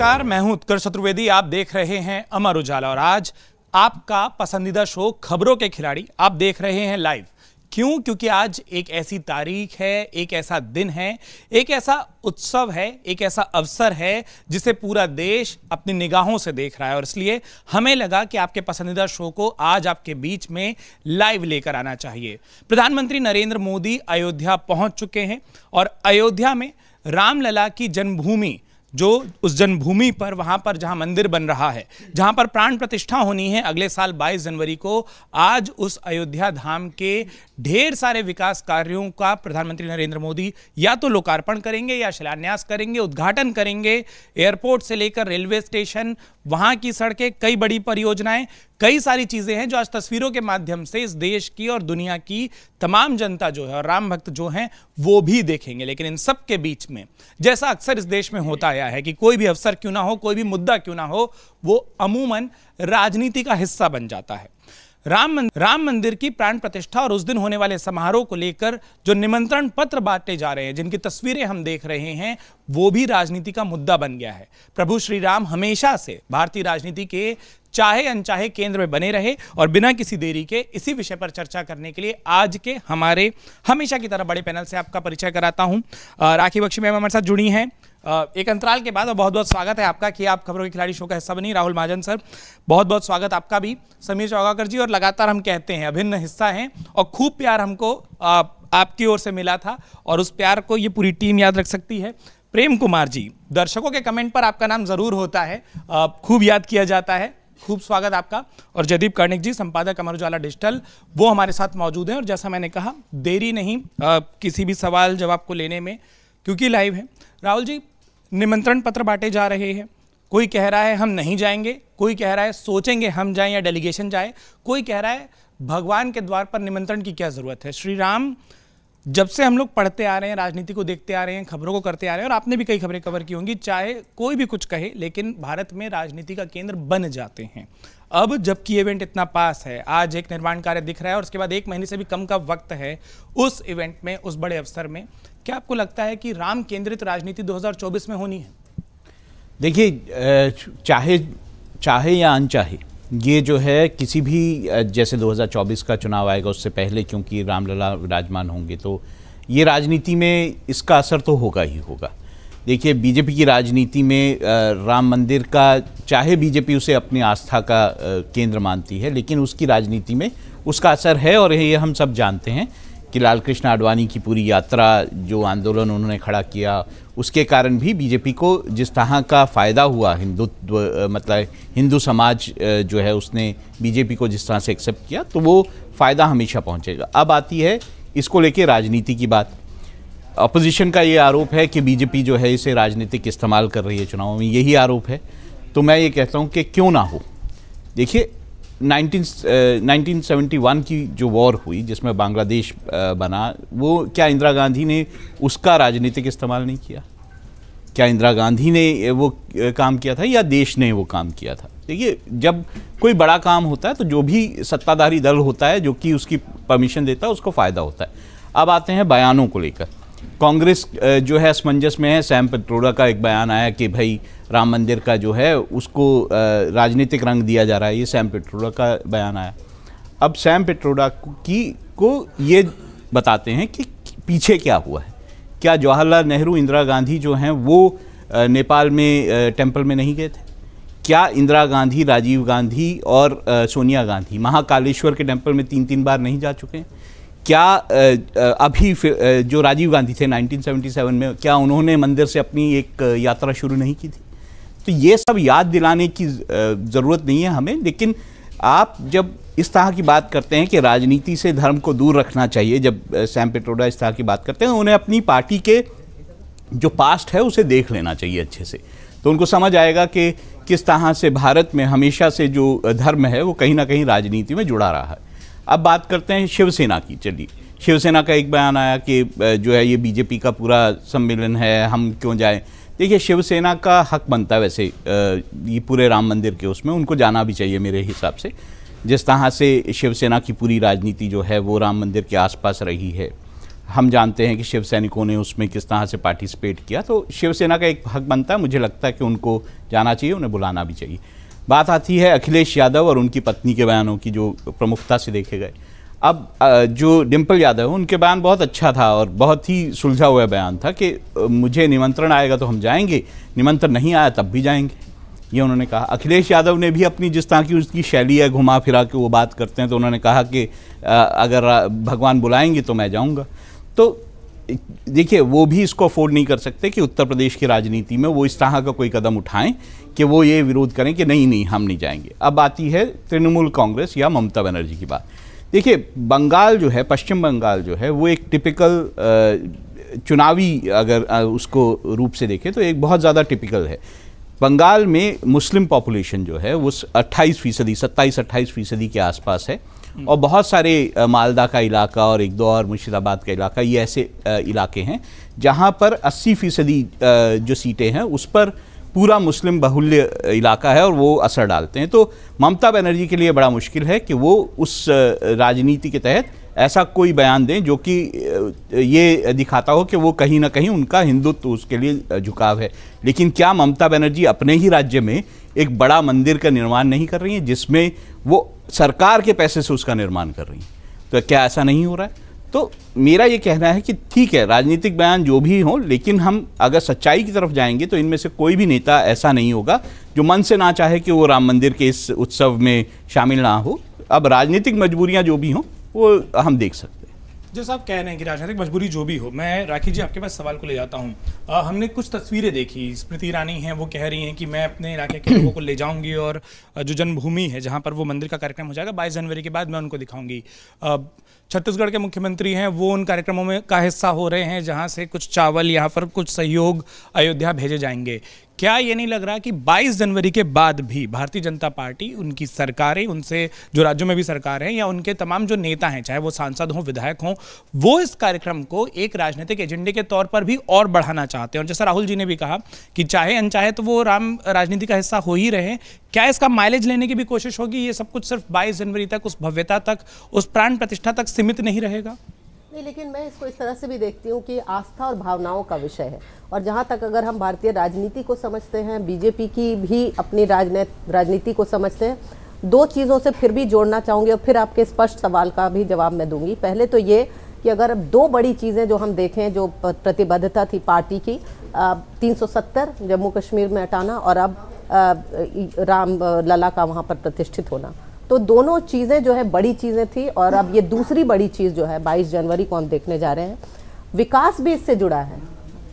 नमस्कार मैं हूं उत्कर्ष चतुर्वेदी आप देख रहे हैं अमर उजाला और आज आपका पसंदीदा शो खबरों के खिलाड़ी आप देख रहे हैं लाइव क्यों क्योंकि आज एक ऐसी तारीख है एक ऐसा दिन है एक ऐसा उत्सव है एक ऐसा अवसर है जिसे पूरा देश अपनी निगाहों से देख रहा है और इसलिए हमें लगा कि आपके पसंदीदा शो को आज आपके बीच में लाइव लेकर आना चाहिए प्रधानमंत्री नरेंद्र मोदी अयोध्या पहुंच चुके हैं और अयोध्या में रामलला की जन्मभूमि जो उस जन्मभूमि पर वहाँ पर जहाँ मंदिर बन रहा है जहाँ पर प्राण प्रतिष्ठा होनी है अगले साल 22 जनवरी को आज उस अयोध्या धाम के ढेर सारे विकास कार्यों का प्रधानमंत्री नरेंद्र मोदी या तो लोकार्पण करेंगे या शिलान्यास करेंगे उद्घाटन करेंगे एयरपोर्ट से लेकर रेलवे स्टेशन वहां की सड़कें कई बड़ी परियोजनाएं कई सारी चीजें हैं जो आज तस्वीरों के माध्यम से इस देश की और दुनिया की तमाम जनता जो है और राम भक्त जो हैं वो भी देखेंगे लेकिन इन सब के बीच में जैसा अक्सर इस देश में होता आया है कि कोई भी अवसर क्यों ना हो कोई भी मुद्दा क्यों ना हो वो अमूमन राजनीति का हिस्सा बन जाता है राम मंदिर राम मंदिर की प्राण प्रतिष्ठा और उस दिन होने वाले समारोह को लेकर जो निमंत्रण पत्र बांटे जा रहे हैं जिनकी तस्वीरें हम देख रहे हैं वो भी राजनीति का मुद्दा बन गया है प्रभु श्री राम हमेशा से भारतीय राजनीति के चाहे अनचाहे केंद्र में बने रहे और बिना किसी देरी के इसी विषय पर चर्चा करने के लिए आज के हमारे हमेशा की तरह बड़े पैनल से आपका परिचय कराता हूं राखी बख्शी मैम हमारे साथ जुड़ी हैं एक अंतराल के बाद और बहुत बहुत स्वागत है आपका कि आप खबरों के खिलाड़ी शो का हिस्सा बनी राहुल महाजन सर बहुत बहुत स्वागत आपका भी समीर चौगाकर जी और लगातार हम कहते हैं अभिन्न हिस्सा हैं और खूब प्यार हमको आप, आपकी ओर से मिला था और उस प्यार को ये पूरी टीम याद रख सकती है प्रेम कुमार जी दर्शकों के कमेंट पर आपका नाम ज़रूर होता है खूब याद किया जाता है खूब स्वागत आपका और जयदीप कर्णिक जी संपादक अमर उजाला डिजिटल वो हमारे साथ मौजूद हैं और जैसा मैंने कहा देरी नहीं किसी भी सवाल जवाब को लेने में क्योंकि लाइव है राहुल जी निमंत्रण पत्र बांटे जा रहे हैं कोई कह रहा है हम नहीं जाएंगे कोई कह रहा है सोचेंगे हम जाएं या डेलीगेशन जाए कोई कह रहा है भगवान के द्वार पर निमंत्रण की क्या ज़रूरत है श्री राम जब से हम लोग पढ़ते आ रहे हैं राजनीति को देखते आ रहे हैं खबरों को करते आ रहे हैं और आपने भी कई खबरें कवर की होंगी चाहे कोई भी कुछ कहे लेकिन भारत में राजनीति का केंद्र बन जाते हैं अब जबकि इवेंट इतना पास है आज एक निर्माण कार्य दिख रहा है और उसके बाद एक महीने से भी कम का वक्त है उस इवेंट में उस बड़े अवसर में क्या आपको लगता है कि राम केंद्रित राजनीति 2024 में होनी है देखिए चाहे चाहे या अनचाहे ये जो है किसी भी जैसे 2024 का चुनाव आएगा उससे पहले क्योंकि रामलला विराजमान होंगे तो ये राजनीति में इसका असर तो होगा ही होगा देखिए बीजेपी की राजनीति में राम मंदिर का चाहे बीजेपी उसे अपनी आस्था का केंद्र मानती है लेकिन उसकी राजनीति में उसका असर है और ये हम सब जानते हैं कि लाल कृष्ण आडवाणी की पूरी यात्रा जो आंदोलन उन्होंने खड़ा किया उसके कारण भी बीजेपी को जिस तरह का फ़ायदा हुआ हिंदुत्व मतलब हिंदू समाज जो है उसने बीजेपी को जिस तरह से एक्सेप्ट किया तो वो फ़ायदा हमेशा पहुंचेगा अब आती है इसको लेके राजनीति की बात अपोजिशन का ये आरोप है कि बीजेपी जो है इसे राजनीतिक इस्तेमाल कर रही है चुनाव में यही आरोप है तो मैं ये कहता हूँ कि क्यों ना हो देखिए नाइनटीन सेवेंटी वन की जो वॉर हुई जिसमें बांग्लादेश बना वो क्या इंदिरा गांधी ने उसका राजनीतिक इस्तेमाल नहीं किया क्या इंदिरा गांधी ने वो काम किया था या देश ने वो काम किया था देखिए जब कोई बड़ा काम होता है तो जो भी सत्ताधारी दल होता है जो कि उसकी परमिशन देता है उसको फ़ायदा होता है अब आते हैं बयानों को लेकर कांग्रेस जो है असमंजस में है सैम पित्रोड़ा का एक बयान आया कि भाई राम मंदिर का जो है उसको राजनीतिक रंग दिया जा रहा है ये सैम पिट्रोडा का बयान आया अब सैम पिट्रोडा की को ये बताते हैं कि पीछे क्या हुआ है क्या जवाहरलाल नेहरू इंदिरा गांधी जो हैं वो नेपाल में टेम्पल में नहीं गए थे क्या इंदिरा गांधी राजीव गांधी और सोनिया गांधी महाकालेश्वर के टेम्पल में तीन तीन बार नहीं जा चुके हैं क्या अभी जो राजीव गांधी थे 1977 में क्या उन्होंने मंदिर से अपनी एक यात्रा शुरू नहीं की थी तो ये सब याद दिलाने की ज़रूरत नहीं है हमें लेकिन आप जब इस तरह की बात करते हैं कि राजनीति से धर्म को दूर रखना चाहिए जब सैम पिट्रोडा इस तरह की बात करते हैं उन्हें अपनी पार्टी के जो पास्ट है उसे देख लेना चाहिए अच्छे से तो उनको समझ आएगा कि किस तरह से भारत में हमेशा से जो धर्म है वो कहीं ना कहीं राजनीति में जुड़ा रहा है अब बात करते हैं शिवसेना की चलिए शिवसेना का एक बयान आया कि जो है ये बीजेपी का पूरा सम्मेलन है हम क्यों जाएं देखिए शिवसेना का हक बनता है वैसे ये पूरे राम मंदिर के उसमें उनको जाना भी चाहिए मेरे हिसाब से जिस तरह से शिवसेना की पूरी राजनीति जो है वो राम मंदिर के आसपास रही है हम जानते हैं कि शिव सैनिकों ने उसमें किस तरह से पार्टिसिपेट किया तो शिवसेना का एक हक बनता है मुझे लगता है कि उनको जाना चाहिए उन्हें बुलाना भी चाहिए बात आती है अखिलेश यादव और उनकी पत्नी के बयानों की जो प्रमुखता से देखे गए अब जो डिम्पल यादव है उनके बयान बहुत अच्छा था और बहुत ही सुलझा हुआ बयान था कि मुझे निमंत्रण आएगा तो हम जाएंगे निमंत्रण नहीं आया तब भी जाएंगे ये उन्होंने कहा अखिलेश यादव ने भी अपनी जिस तरह की उसकी शैली है घुमा फिरा के वो बात करते हैं तो उन्होंने कहा कि अगर भगवान बुलाएंगे तो मैं जाऊँगा तो देखिए वो भी इसको अफोर्ड नहीं कर सकते कि उत्तर प्रदेश की राजनीति में वो इस तरह का कोई कदम उठाएं कि वो ये विरोध करें कि नहीं नहीं हम नहीं जाएंगे अब आती है तृणमूल कांग्रेस या ममता बनर्जी की बात देखिए बंगाल जो है पश्चिम बंगाल जो है वो एक टिपिकल चुनावी अगर उसको रूप से देखें तो एक बहुत ज़्यादा टिपिकल है बंगाल में मुस्लिम पॉपुलेशन जो है वो 28 फीसदी सत्ताईस अट्ठाईस फीसदी के आसपास है हम्म। और बहुत सारे मालदा का इलाका और एक दो और मुर्शिदाबाद का इलाका ये ऐसे इलाके हैं जहाँ पर 80 फीसदी जो सीटें हैं उस पर पूरा मुस्लिम बहुल्य इलाका है और वो असर डालते हैं तो ममता बनर्जी के लिए बड़ा मुश्किल है कि वो उस राजनीति के तहत ऐसा कोई बयान दें जो कि ये दिखाता हो कि वो कहीं ना कहीं उनका हिंदुत्व तो उसके लिए झुकाव है लेकिन क्या ममता बनर्जी अपने ही राज्य में एक बड़ा मंदिर का निर्माण नहीं कर रही हैं जिसमें वो सरकार के पैसे से उसका निर्माण कर रही हैं तो क्या ऐसा नहीं हो रहा है तो मेरा ये कहना है कि ठीक है राजनीतिक बयान जो भी हो लेकिन हम अगर सच्चाई की तरफ जाएंगे तो इनमें से कोई भी नेता ऐसा नहीं होगा जो मन से ना चाहे कि वो राम मंदिर के इस उत्सव में शामिल ना हो अब राजनीतिक मजबूरियां जो भी हों वो हम देख सकते जैसा आप कह रहे हैं कि राजनीतिक मजबूरी जो भी हो मैं राखी जी आपके पास सवाल को ले जाता हूँ हमने कुछ तस्वीरें देखी स्मृति ईरानी हैं वो कह रही हैं कि मैं अपने इलाके के लोगों को ले जाऊंगी और जो जन्मभूमि है जहाँ पर वो मंदिर का कार्यक्रम हो जाएगा बाईस जनवरी के बाद मैं उनको दिखाऊंगी छत्तीसगढ़ के मुख्यमंत्री हैं वो उन कार्यक्रमों में का हिस्सा हो रहे हैं जहाँ से कुछ चावल यहाँ पर कुछ सहयोग अयोध्या भेजे जाएंगे क्या ये नहीं लग रहा कि 22 जनवरी के बाद भी भारतीय जनता पार्टी उनकी सरकारें उनसे जो राज्यों में भी सरकार है या उनके तमाम जो नेता हैं चाहे वो सांसद हों विधायक हों वो इस कार्यक्रम को एक राजनीतिक एजेंडे के तौर पर भी और बढ़ाना चाहते हैं और जैसा राहुल जी ने भी कहा कि चाहे अनचाहे तो वो राम राजनीति का हिस्सा हो ही रहे क्या इसका माइलेज लेने की भी कोशिश होगी ये सब कुछ सिर्फ बाईस जनवरी तक उस भव्यता तक उस प्राण प्रतिष्ठा तक सीमित नहीं रहेगा नहीं लेकिन मैं इसको इस तरह से भी देखती हूँ कि आस्था और भावनाओं का विषय है और जहाँ तक अगर हम भारतीय राजनीति को समझते हैं बीजेपी की भी अपनी राजनीति को समझते हैं दो चीज़ों से फिर भी जोड़ना चाहूँगी और फिर आपके स्पष्ट सवाल का भी जवाब मैं दूंगी पहले तो ये कि अगर दो बड़ी चीज़ें जो हम देखें जो प्रतिबद्धता थी पार्टी की तीन जम्मू कश्मीर में हटाना और अब आ, राम लला का वहाँ पर प्रतिष्ठित होना तो दोनों चीज़ें जो है बड़ी चीज़ें थी और अब ये दूसरी बड़ी चीज़ जो है बाईस जनवरी को हम देखने जा रहे हैं विकास भी इससे जुड़ा है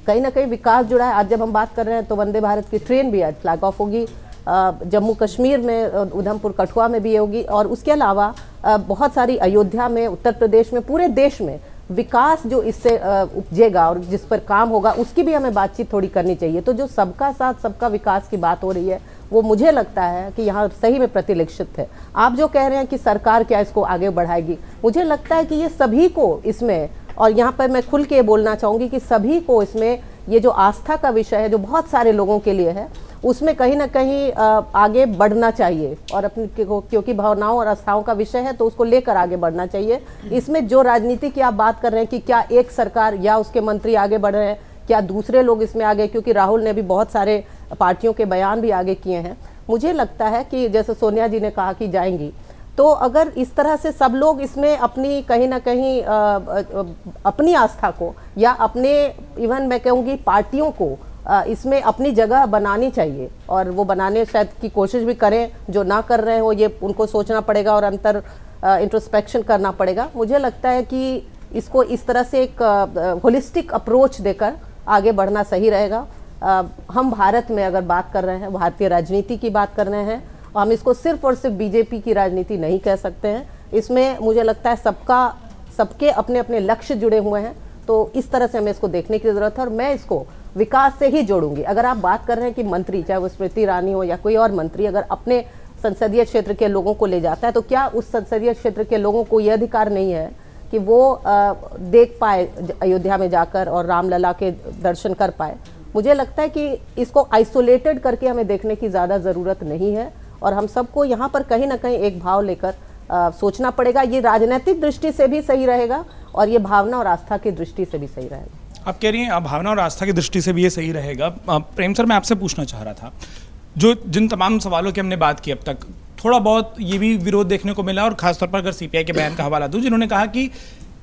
कहीं ना कहीं विकास जुड़ा है आज जब हम बात कर रहे हैं तो वंदे भारत की ट्रेन भी आज फ्लैग ऑफ होगी जम्मू कश्मीर में उधमपुर कठुआ में भी होगी और उसके अलावा बहुत सारी अयोध्या में उत्तर प्रदेश में पूरे देश में विकास जो इससे उपजेगा और जिस पर काम होगा उसकी भी हमें बातचीत थोड़ी करनी चाहिए तो जो सबका साथ सबका विकास की बात हो रही है वो मुझे लगता है कि यहाँ सही में प्रतिलक्षित है आप जो कह रहे हैं कि सरकार क्या इसको आगे बढ़ाएगी मुझे लगता है कि ये सभी को इसमें और यहाँ पर मैं खुल के बोलना चाहूँगी कि सभी को इसमें ये जो आस्था का विषय है जो बहुत सारे लोगों के लिए है उसमें कहीं ना कहीं आगे बढ़ना चाहिए और अपने क्योंकि भावनाओं और आस्थाओं का विषय है तो उसको लेकर आगे बढ़ना चाहिए इसमें जो राजनीति की आप बात कर रहे हैं कि क्या एक सरकार या उसके मंत्री आगे बढ़ रहे हैं क्या दूसरे लोग इसमें आगे क्योंकि राहुल ने भी बहुत सारे पार्टियों के बयान भी आगे किए हैं मुझे लगता है कि जैसे सोनिया जी ने कहा कि जाएंगी तो अगर इस तरह से सब लोग इसमें अपनी कहीं ना कहीं अपनी आस्था को या अपने इवन मैं कहूँगी पार्टियों को इसमें अपनी जगह बनानी चाहिए और वो बनाने शायद की कोशिश भी करें जो ना कर रहे हो ये उनको सोचना पड़ेगा और अंतर इंट्रोस्पेक्शन करना पड़ेगा मुझे लगता है कि इसको इस तरह से एक होलिस्टिक अप्रोच देकर आगे बढ़ना सही रहेगा हम भारत में अगर बात कर रहे हैं भारतीय राजनीति की बात कर रहे हैं और तो हम इसको सिर्फ और सिर्फ बीजेपी की राजनीति नहीं कह सकते हैं इसमें मुझे लगता है सबका सबके अपने अपने लक्ष्य जुड़े हुए हैं तो इस तरह से हमें इसको देखने की ज़रूरत है और मैं इसको विकास से ही जोड़ूंगी अगर आप बात कर रहे हैं कि मंत्री चाहे वो स्मृति ईरानी हो या कोई और मंत्री अगर अपने संसदीय क्षेत्र के लोगों को ले जाता है तो क्या उस संसदीय क्षेत्र के लोगों को यह अधिकार नहीं है कि वो देख पाए अयोध्या में जाकर और रामलला के दर्शन कर पाए मुझे लगता है कि इसको आइसोलेटेड करके हमें देखने की ज़्यादा ज़रूरत नहीं है और हम सबको यहाँ पर कहीं ना कहीं एक भाव लेकर सोचना पड़ेगा ये राजनीतिक दृष्टि से भी सही रहेगा और ये भावना और आस्था की दृष्टि से भी सही रहेगा आप कह रही हैं आप भावना और आस्था की दृष्टि से भी ये सही रहेगा प्रेम सर मैं आपसे पूछना चाह रहा था जो जिन तमाम सवालों की हमने बात की अब तक थोड़ा बहुत ये भी विरोध देखने को मिला और खासतौर पर अगर सीपीआई के बयान का हवाला दूँ जिन्होंने कहा कि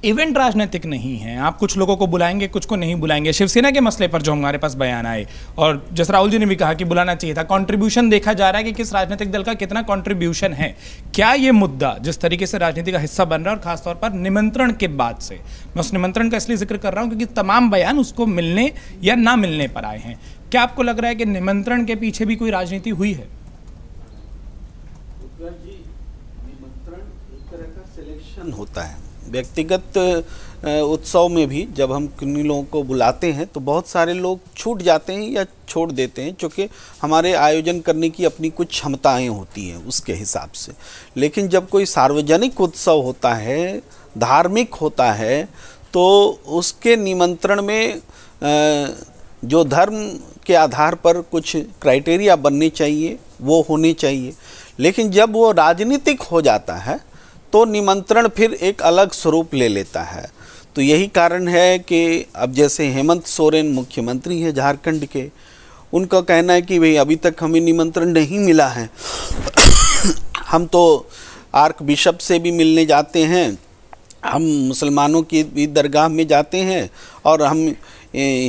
इवेंट राजनीतिक नहीं है आप कुछ लोगों को बुलाएंगे कुछ को नहीं बुलाएंगे शिवसेना के मसले पर जो हमारे पास बयान आए और जैसे राहुल जी ने भी कहा कि बुलाना चाहिए था कॉन्ट्रीब्यूशन देखा जा रहा है कि किस राजनीतिक दल का कितना कॉन्ट्रीब्यूशन है क्या ये मुद्दा जिस तरीके से राजनीति का हिस्सा बन रहा है और खासतौर पर निमंत्रण के बाद से मैं उस निमंत्रण का इसलिए जिक्र कर रहा हूँ क्योंकि तमाम बयान उसको मिलने या ना मिलने पर आए हैं क्या आपको लग रहा है कि निमंत्रण के पीछे भी कोई राजनीति हुई है होता है व्यक्तिगत उत्सव में भी जब हम किन्हीं लोगों को बुलाते हैं तो बहुत सारे लोग छूट जाते हैं या छोड़ देते हैं क्योंकि हमारे आयोजन करने की अपनी कुछ क्षमताएं होती हैं उसके हिसाब से लेकिन जब कोई सार्वजनिक उत्सव होता है धार्मिक होता है तो उसके निमंत्रण में जो धर्म के आधार पर कुछ क्राइटेरिया बनने चाहिए वो होने चाहिए लेकिन जब वो राजनीतिक हो जाता है तो निमंत्रण फिर एक अलग स्वरूप ले लेता है तो यही कारण है कि अब जैसे हेमंत सोरेन मुख्यमंत्री हैं झारखंड के उनका कहना है कि भाई अभी तक हमें निमंत्रण नहीं मिला है हम तो आर्क बिशप से भी मिलने जाते हैं हम मुसलमानों की भी दरगाह में जाते हैं और हम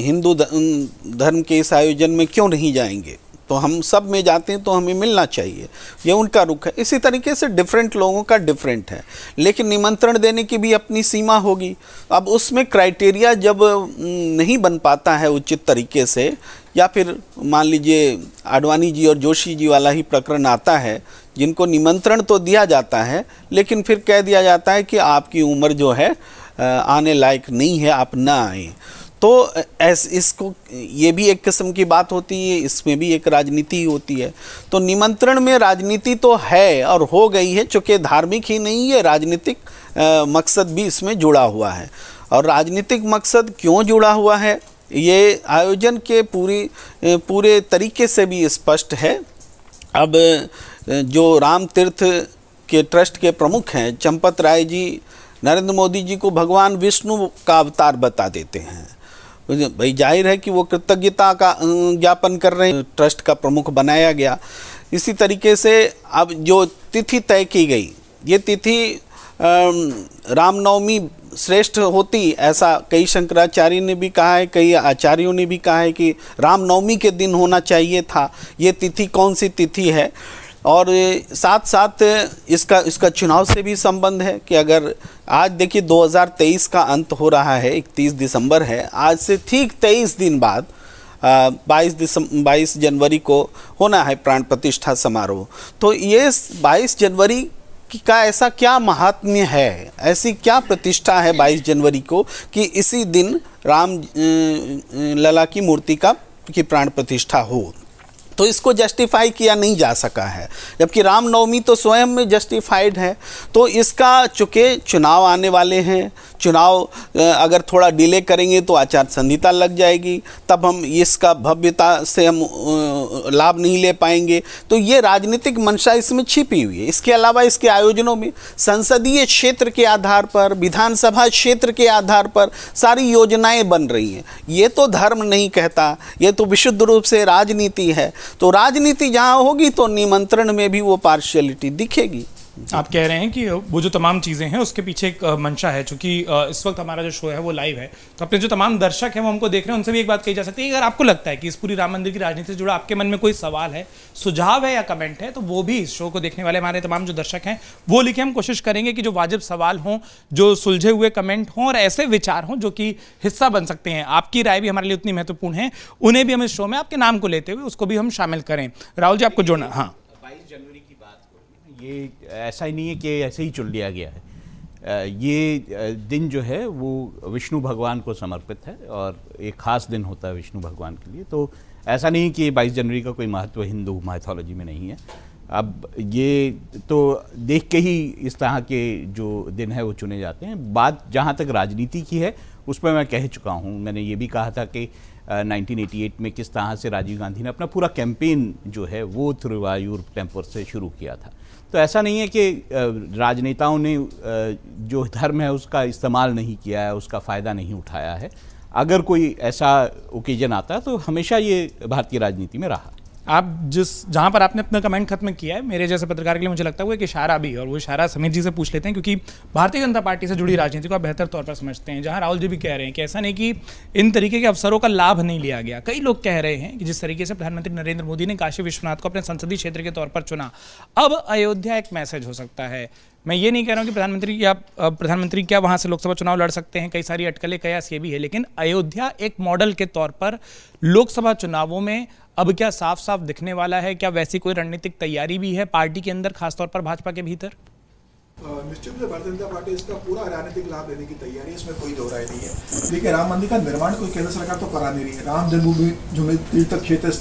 हिंदू धर्म के इस आयोजन में क्यों नहीं जाएंगे तो हम सब में जाते हैं तो हमें मिलना चाहिए ये उनका रुख है इसी तरीके से डिफरेंट लोगों का डिफरेंट है लेकिन निमंत्रण देने की भी अपनी सीमा होगी अब उसमें क्राइटेरिया जब नहीं बन पाता है उचित तरीके से या फिर मान लीजिए आडवाणी जी और जोशी जी वाला ही प्रकरण आता है जिनको निमंत्रण तो दिया जाता है लेकिन फिर कह दिया जाता है कि आपकी उम्र जो है आने लायक नहीं है आप ना आएँ तो एस इसको ये भी एक किस्म की बात होती है इसमें भी एक राजनीति होती है तो निमंत्रण में राजनीति तो है और हो गई है चूँकि धार्मिक ही नहीं है राजनीतिक मकसद भी इसमें जुड़ा हुआ है और राजनीतिक मकसद क्यों जुड़ा हुआ है ये आयोजन के पूरी पूरे तरीके से भी स्पष्ट है अब जो राम तीर्थ के ट्रस्ट के प्रमुख हैं चंपत राय जी नरेंद्र मोदी जी को भगवान विष्णु का अवतार बता देते हैं भाई जाहिर है कि वो कृतज्ञता का ज्ञापन कर रहे हैं ट्रस्ट का प्रमुख बनाया गया इसी तरीके से अब जो तिथि तय की गई ये तिथि रामनवमी श्रेष्ठ होती ऐसा कई शंकराचार्य ने भी कहा है कई आचार्यों ने भी कहा है कि रामनवमी के दिन होना चाहिए था ये तिथि कौन सी तिथि है और साथ साथ इसका इसका चुनाव से भी संबंध है कि अगर आज देखिए 2023 का अंत हो रहा है 31 दिसंबर है आज से ठीक 23 दिन बाद बाईस दिसंबर बाईस जनवरी को होना है प्राण प्रतिष्ठा समारोह तो ये बाईस जनवरी का ऐसा क्या महात्म्य है ऐसी क्या प्रतिष्ठा है 22 जनवरी को कि इसी दिन राम लला की मूर्ति का की प्राण प्रतिष्ठा हो तो इसको जस्टिफाई किया नहीं जा सका है जबकि रामनवमी तो स्वयं में जस्टिफाइड है तो इसका चूँकि चुनाव आने वाले हैं चुनाव अगर थोड़ा डिले करेंगे तो आचार संहिता लग जाएगी तब हम इसका भव्यता से हम लाभ नहीं ले पाएंगे तो ये राजनीतिक मंशा इसमें छिपी हुई है इसके अलावा इसके आयोजनों में संसदीय क्षेत्र के आधार पर विधानसभा क्षेत्र के आधार पर सारी योजनाएँ बन रही हैं ये तो धर्म नहीं कहता ये तो विशुद्ध रूप से राजनीति है तो राजनीति जहाँ होगी तो निमंत्रण में भी वो पार्शियलिटी दिखेगी आप कह रहे हैं कि वो जो तमाम चीज़ें हैं उसके पीछे एक मंशा है क्योंकि इस वक्त हमारा जो शो है वो लाइव है तो अपने जो तमाम दर्शक हैं वो हमको देख रहे हैं उनसे भी एक बात कही जा सकती है अगर आपको लगता है कि इस पूरी राम मंदिर की राजनीति से जुड़ा आपके मन में कोई सवाल है सुझाव है या कमेंट है तो वो भी इस शो को देखने वाले हमारे तमाम जो दर्शक हैं वो लिखे हम कोशिश करेंगे कि जो वाजिब सवाल हों जो सुलझे हुए कमेंट हों और ऐसे विचार हों जो कि हिस्सा बन सकते हैं आपकी राय भी हमारे लिए उतनी महत्वपूर्ण है उन्हें भी हम इस शो में आपके नाम को लेते हुए उसको भी हम शामिल करें राहुल जी आपको जोड़ना हाँ ये ऐसा ही नहीं है कि ऐसे ही चुन लिया गया है ये दिन जो है वो विष्णु भगवान को समर्पित है और एक ख़ास दिन होता है विष्णु भगवान के लिए तो ऐसा नहीं कि 22 जनवरी का कोई महत्व हिंदू माइथोलॉजी में नहीं है अब ये तो देख के ही इस तरह के जो दिन है वो चुने जाते हैं बात जहाँ तक राजनीति की है उस पर मैं कह चुका हूँ मैंने ये भी कहा था कि 1988 में किस तरह से राजीव गांधी ने अपना पूरा कैंपेन जो है वो थ्रुवायूर टेम्पर से शुरू किया था तो ऐसा नहीं है कि राजनेताओं ने जो धर्म है उसका इस्तेमाल नहीं किया है उसका फ़ायदा नहीं उठाया है अगर कोई ऐसा ओकेजन आता है तो हमेशा ये भारतीय राजनीति में रहा आप जिस जहाँ पर आपने अपना कमेंट खत्म किया है मेरे जैसे पत्रकार के लिए मुझे लगता है वो एक इशारा भी और वो इशारा समीर जी से पूछ लेते हैं क्योंकि भारतीय जनता पार्टी से जुड़ी राजनीति को आप बेहतर तौर पर समझते हैं जहाँ राहुल जी भी कह रहे हैं कि ऐसा नहीं कि इन तरीके के अवसरों का लाभ नहीं लिया गया कई लोग कह रहे हैं कि जिस तरीके से प्रधानमंत्री नरेंद्र मोदी ने काशी विश्वनाथ को अपने संसदीय क्षेत्र के तौर पर चुना अब अयोध्या एक मैसेज हो सकता है मैं ये नहीं कह रहा हूँ कि प्रधानमंत्री या प्रधानमंत्री क्या वहाँ से लोकसभा चुनाव लड़ सकते हैं कई सारी अटकलें कयास ये भी है लेकिन अयोध्या एक मॉडल के तौर पर लोकसभा चुनावों में अब क्या साफ साफ दिखने वाला है क्या वैसी कोई रणनीतिक तैयारी भी है पार्टी के अंदर खासतौर पर भाजपा के भीतर निश्चित रूप से भारतीय जनता पार्टी इसका पूरा राजनीतिक लाभ देने की तैयारी इसमें कोई दो नहीं है देखिए राम मंदिर का निर्माण कोई केंद्र सरकार तो करा नहीं रही है राम जन्मभूमि तीर्थ क्षेत्र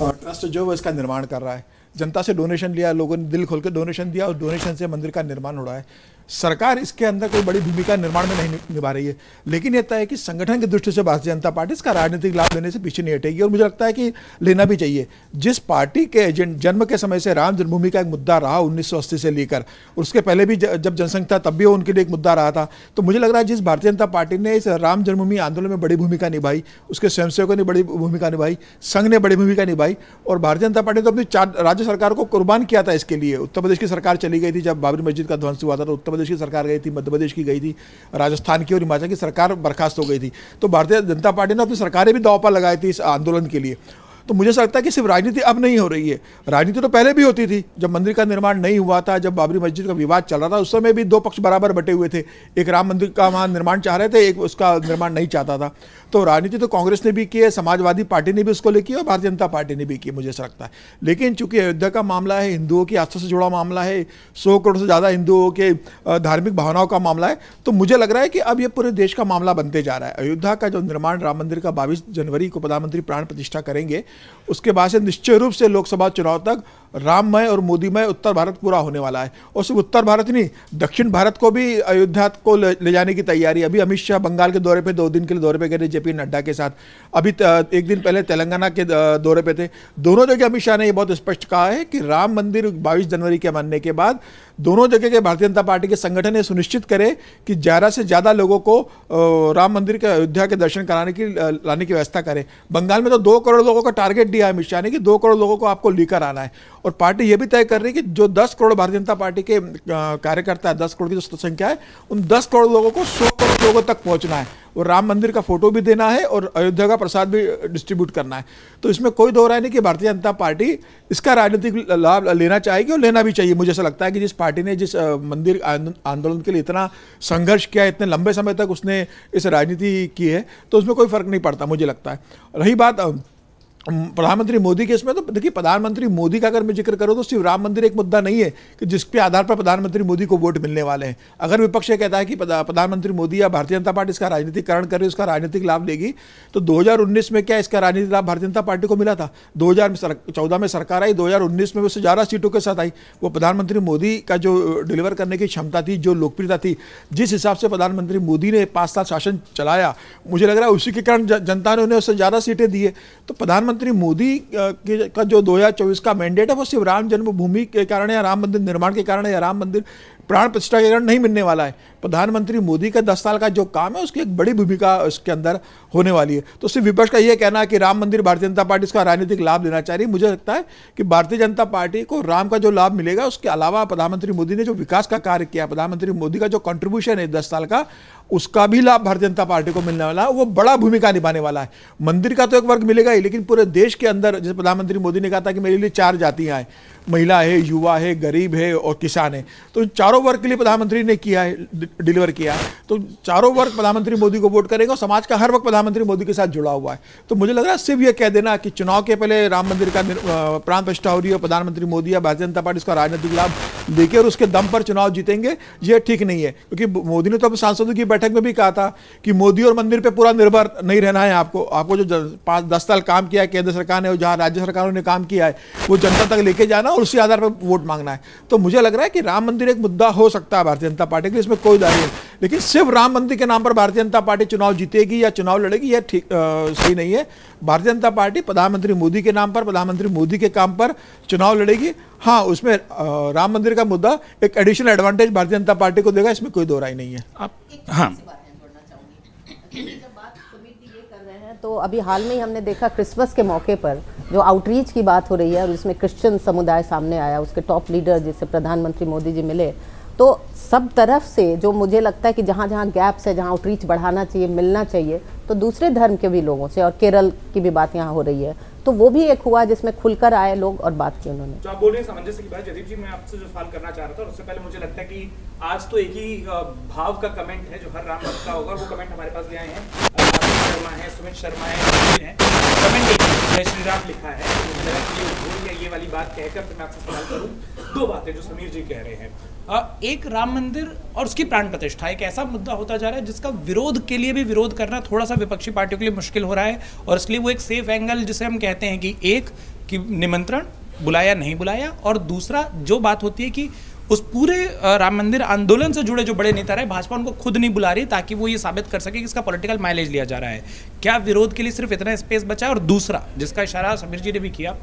ट्रस्ट जो है इसका निर्माण कर रहा है जनता से डोनेशन लिया लोगों ने दिल खोल के डोनेशन दिया और डोनेशन से मंदिर का निर्माण हो रहा है सरकार इसके अंदर कोई बड़ी भूमिका निर्माण में नहीं निभा रही है लेकिन यह तय है कि संगठन की दृष्टि से भारतीय जनता पार्टी इसका राजनीतिक लाभ लेने से पीछे नहीं हटेगी और मुझे लगता है कि लेना भी चाहिए जिस पार्टी के जन्म के समय से राम जन्मभूमि का एक मुद्दा रहा उन्नीस से लेकर उसके पहले भी जब जनसंघ था तब भी उनके लिए एक मुद्दा रहा था तो मुझे लग रहा है जिस भारतीय जनता पार्टी ने इस राम जन्मभूमि आंदोलन में बड़ी भूमिका निभाई उसके स्वयंसेवकों ने बड़ी भूमिका निभाई संघ ने बड़ी भूमिका निभाई और भारतीय जनता पार्टी ने तो अपनी राज्य सरकार को कुर्बान किया था इसके लिए उत्तर प्रदेश की सरकार चली गई थी जब बाबरी मस्जिद का ध्वंस हुआ था तो उत्तर प्रदेश की सरकार गई थी मध्य प्रदेश की गई थी राजस्थान की और हिमाचल की सरकार बर्खास्त हो गई थी तो भारतीय जनता पार्टी ने अपनी सरकारें भी दाव पर लगाई थी इस आंदोलन के लिए तो मुझे लगता है कि सिर्फ राजनीति अब नहीं हो रही है राजनीति तो पहले भी होती थी जब मंदिर का निर्माण नहीं हुआ था जब बाबरी मस्जिद का विवाद चल रहा था उस समय भी दो पक्ष बराबर बटे हुए थे एक राम मंदिर का वहाँ निर्माण चाह रहे थे एक उसका निर्माण नहीं चाहता था तो राजनीति तो कांग्रेस ने भी की है समाजवादी पार्टी ने भी उसको है और भारतीय जनता पार्टी ने भी की मुझे ऐसा लगता है लेकिन चूंकि अयोध्या का मामला है हिंदुओं की आस्था से जुड़ा मामला है सौ करोड़ से ज़्यादा हिंदुओं के धार्मिक भावनाओं का मामला है तो मुझे लग रहा है कि अब ये पूरे देश का मामला बनते जा रहा है अयोध्या का जो निर्माण राम मंदिर का बाईस जनवरी को प्रधानमंत्री प्राण प्रतिष्ठा करेंगे उसके बाद से निश्चय रूप से लोकसभा चुनाव तक राममय और मोदीमय उत्तर भारत पूरा होने वाला है और सिर्फ उत्तर भारत नहीं दक्षिण भारत को भी अयोध्या को ले जाने की तैयारी अभी अमित शाह बंगाल के दौरे पे दो दिन के लिए दौरे पे गए थे जेपी नड्डा के साथ अभी एक दिन पहले तेलंगाना के दौरे पे थे दोनों जगह अमित शाह ने ये बहुत स्पष्ट कहा है कि राम मंदिर बाईस जनवरी के मानने के बाद दोनों जगह के भारतीय जनता पार्टी के संगठन ये सुनिश्चित करे कि ज़्यादा से ज़्यादा लोगों को राम मंदिर के अयोध्या के दर्शन कराने की लाने की व्यवस्था करें बंगाल में तो दो करोड़ लोगों का टारगेट दिया है अमित शाह ने कि दो करोड़ लोगों को आपको लेकर आना है और पार्टी ये भी तय कर रही है कि जो दस करोड़ भारतीय जनता पार्टी के कार्यकर्ता है दस करोड़ की जो संख्या है उन दस करोड़ लोगों को सौ करोड़ लोगों तक पहुँचना है और राम मंदिर का फोटो भी देना है और अयोध्या का प्रसाद भी डिस्ट्रीब्यूट करना है तो इसमें कोई दो राय नहीं कि भारतीय जनता पार्टी इसका राजनीतिक लाभ लेना चाहेगी और लेना भी चाहिए मुझे ऐसा लगता है कि जिस पार्टी ने जिस मंदिर आंदोलन के लिए इतना संघर्ष किया इतने लंबे समय तक उसने इस राजनीति की है तो उसमें कोई फर्क नहीं पड़ता मुझे लगता है रही बात प्रधानमंत्री मोदी के इसमें तो देखिए प्रधानमंत्री मोदी का अगर मैं जिक्र करूँ तो सिर्फ राम मंदिर एक मुद्दा नहीं है कि जिसके आधार पर प्रधानमंत्री मोदी को वोट मिलने वाले हैं अगर विपक्ष ये कहता है कि प्रधानमंत्री मोदी या भारतीय जनता पार्टी इसका राजनीतिकरण करे उसका राजनीतिक लाभ लेगी तो दो में क्या इसका राजनीतिक लाभ भारतीय जनता पार्टी को मिला था दो हज़ार में सरकार आई दो में उससे ज़्यादा सीटों के साथ आई वो प्रधानमंत्री मोदी का जो डिलीवर करने की क्षमता थी जो लोकप्रियता थी जिस हिसाब से प्रधानमंत्री मोदी ने पाँच साल शासन चलाया मुझे लग रहा है उसी के कारण जनता ने उन्हें उससे ज़्यादा सीटें दी है तो प्रधानमंत्री प्रधानमंत्री मोदी का जो 2024 का मैंडेट है वो सिर्फ राम जन्मभूमि के कारण या राम मंदिर निर्माण के कारण या राम मंदिर प्राण प्रतिष्ठा के कारण नहीं मिलने वाला है प्रधानमंत्री मोदी का दस साल का जो काम है उसकी एक बड़ी भूमिका उसके अंदर होने वाली है तो सिर्फ विपक्ष का यह कहना है कि राम मंदिर भारतीय जनता पार्टी इसका राजनीतिक लाभ देना चाह रही मुझे लगता है कि भारतीय जनता पार्टी को राम का जो लाभ मिलेगा उसके अलावा प्रधानमंत्री मोदी ने जो विकास का कार्य किया प्रधानमंत्री मोदी का जो कॉन्ट्रीब्यूशन है दस साल का उसका भी लाभ भारतीय जनता पार्टी को मिलने वाला है वो बड़ा भूमिका निभाने वाला है मंदिर का तो एक वर्ग मिलेगा ही लेकिन पूरे देश के अंदर जैसे प्रधानमंत्री मोदी ने कहा था कि मेरे लिए चार जातियाँ हैं महिला है युवा है गरीब है और किसान है तो चारों वर्ग के लिए प्रधानमंत्री ने किया है डिलीवर किया तो चारों वर्ग प्रधानमंत्री मोदी को वोट करेंगे और समाज का हर वर्ग प्रधानमंत्री मोदी के साथ जुड़ा हुआ है तो मुझे लग रहा है सिर्फ ये कह देना कि चुनाव के पहले राम मंदिर का प्राण प्रष्ठा हो रही है प्रधानमंत्री मोदी या भारतीय जनता पार्टी इसका राजनीतिक लाभ देके और उसके दम पर चुनाव जीतेंगे ये ठीक नहीं है क्योंकि मोदी ने तो अपने सांसदों की बैठक में भी कहा था कि मोदी और मंदिर पर पूरा निर्भर नहीं रहना है आपको आपको जो पाँच दस साल काम किया है केंद्र सरकार ने और जहाँ राज्य सरकारों ने काम किया है वो जनता तक लेके जाना और उसी आधार पर वोट मांगना है तो मुझे लग रहा है कि राम मंदिर एक मुद्दा हो सकता है भारतीय जनता पार्टी के इसमें कोई जा है लेकिन सिर्फ राम मंदिर के नाम पर भारतीय जनता पार्टी चुनाव जीतेगी या चुनाव लड़ेगी यह ठीक सही नहीं है भारतीय जनता पार्टी प्रधानमंत्री मोदी के नाम पर प्रधानमंत्री मोदी के काम पर चुनाव लड़ेगी हाँ उसमें आ, राम मंदिर का मुद्दा एक एडिशनल एडवांटेज भारतीय जनता पार्टी को देगा इसमें कोई दो नहीं है आप हाँ तो अभी हाल में ही हमने देखा क्रिसमस के मौके पर जो आउटरीच की बात हो रही है और उसमें क्रिश्चियन समुदाय सामने आया उसके टॉप लीडर जिसे प्रधानमंत्री मोदी जी मिले तो सब तरफ से जो मुझे लगता है कि जहाँ जहाँ गैप्स है जहाँ आउटरीच बढ़ाना चाहिए मिलना चाहिए तो दूसरे धर्म के भी लोगों से और केरल की भी बात यहाँ हो रही है तो वो भी एक हुआ जिसमें खुलकर आए लोग और बात की उन्होंने जो तो आप बोल रहे हैं सामंजस्य की बात जदीप जी मैं आपसे जो सवाल करना चाह रहा था और उससे पहले मुझे लगता है कि आज तो एक ही भाव का कमेंट है जो हर राम भक्त का होगा वो कमेंट हमारे पास भी आए हैं शर्मा है सुमित शर्मा है कमेंट जय श्री राम लिखा है ये वाली बात कहकर तो मैं आपसे सवाल करूँ दो बातें जो समीर जी कह रहे हैं एक राम मंदिर और उसकी प्राण प्रतिष्ठा एक ऐसा मुद्दा होता जा रहा है जिसका विरोध के लिए भी विरोध करना थोड़ा सा विपक्षी पार्टियों के लिए मुश्किल हो रहा है और इसलिए वो एक सेफ एंगल जिसे हम कहते हैं कि एक कि निमंत्रण बुलाया नहीं बुलाया और दूसरा जो बात होती है कि उस पूरे राम मंदिर आंदोलन से जुड़े जो बड़े नेता रहे भाजपा उनको खुद नहीं बुला रही ताकि वो ये साबित कर सके कि इसका पॉलिटिकल माइलेज लिया जा रहा है क्या विरोध के लिए सिर्फ इतना स्पेस बचा है और दूसरा जिसका इशारा समीर जी ने भी किया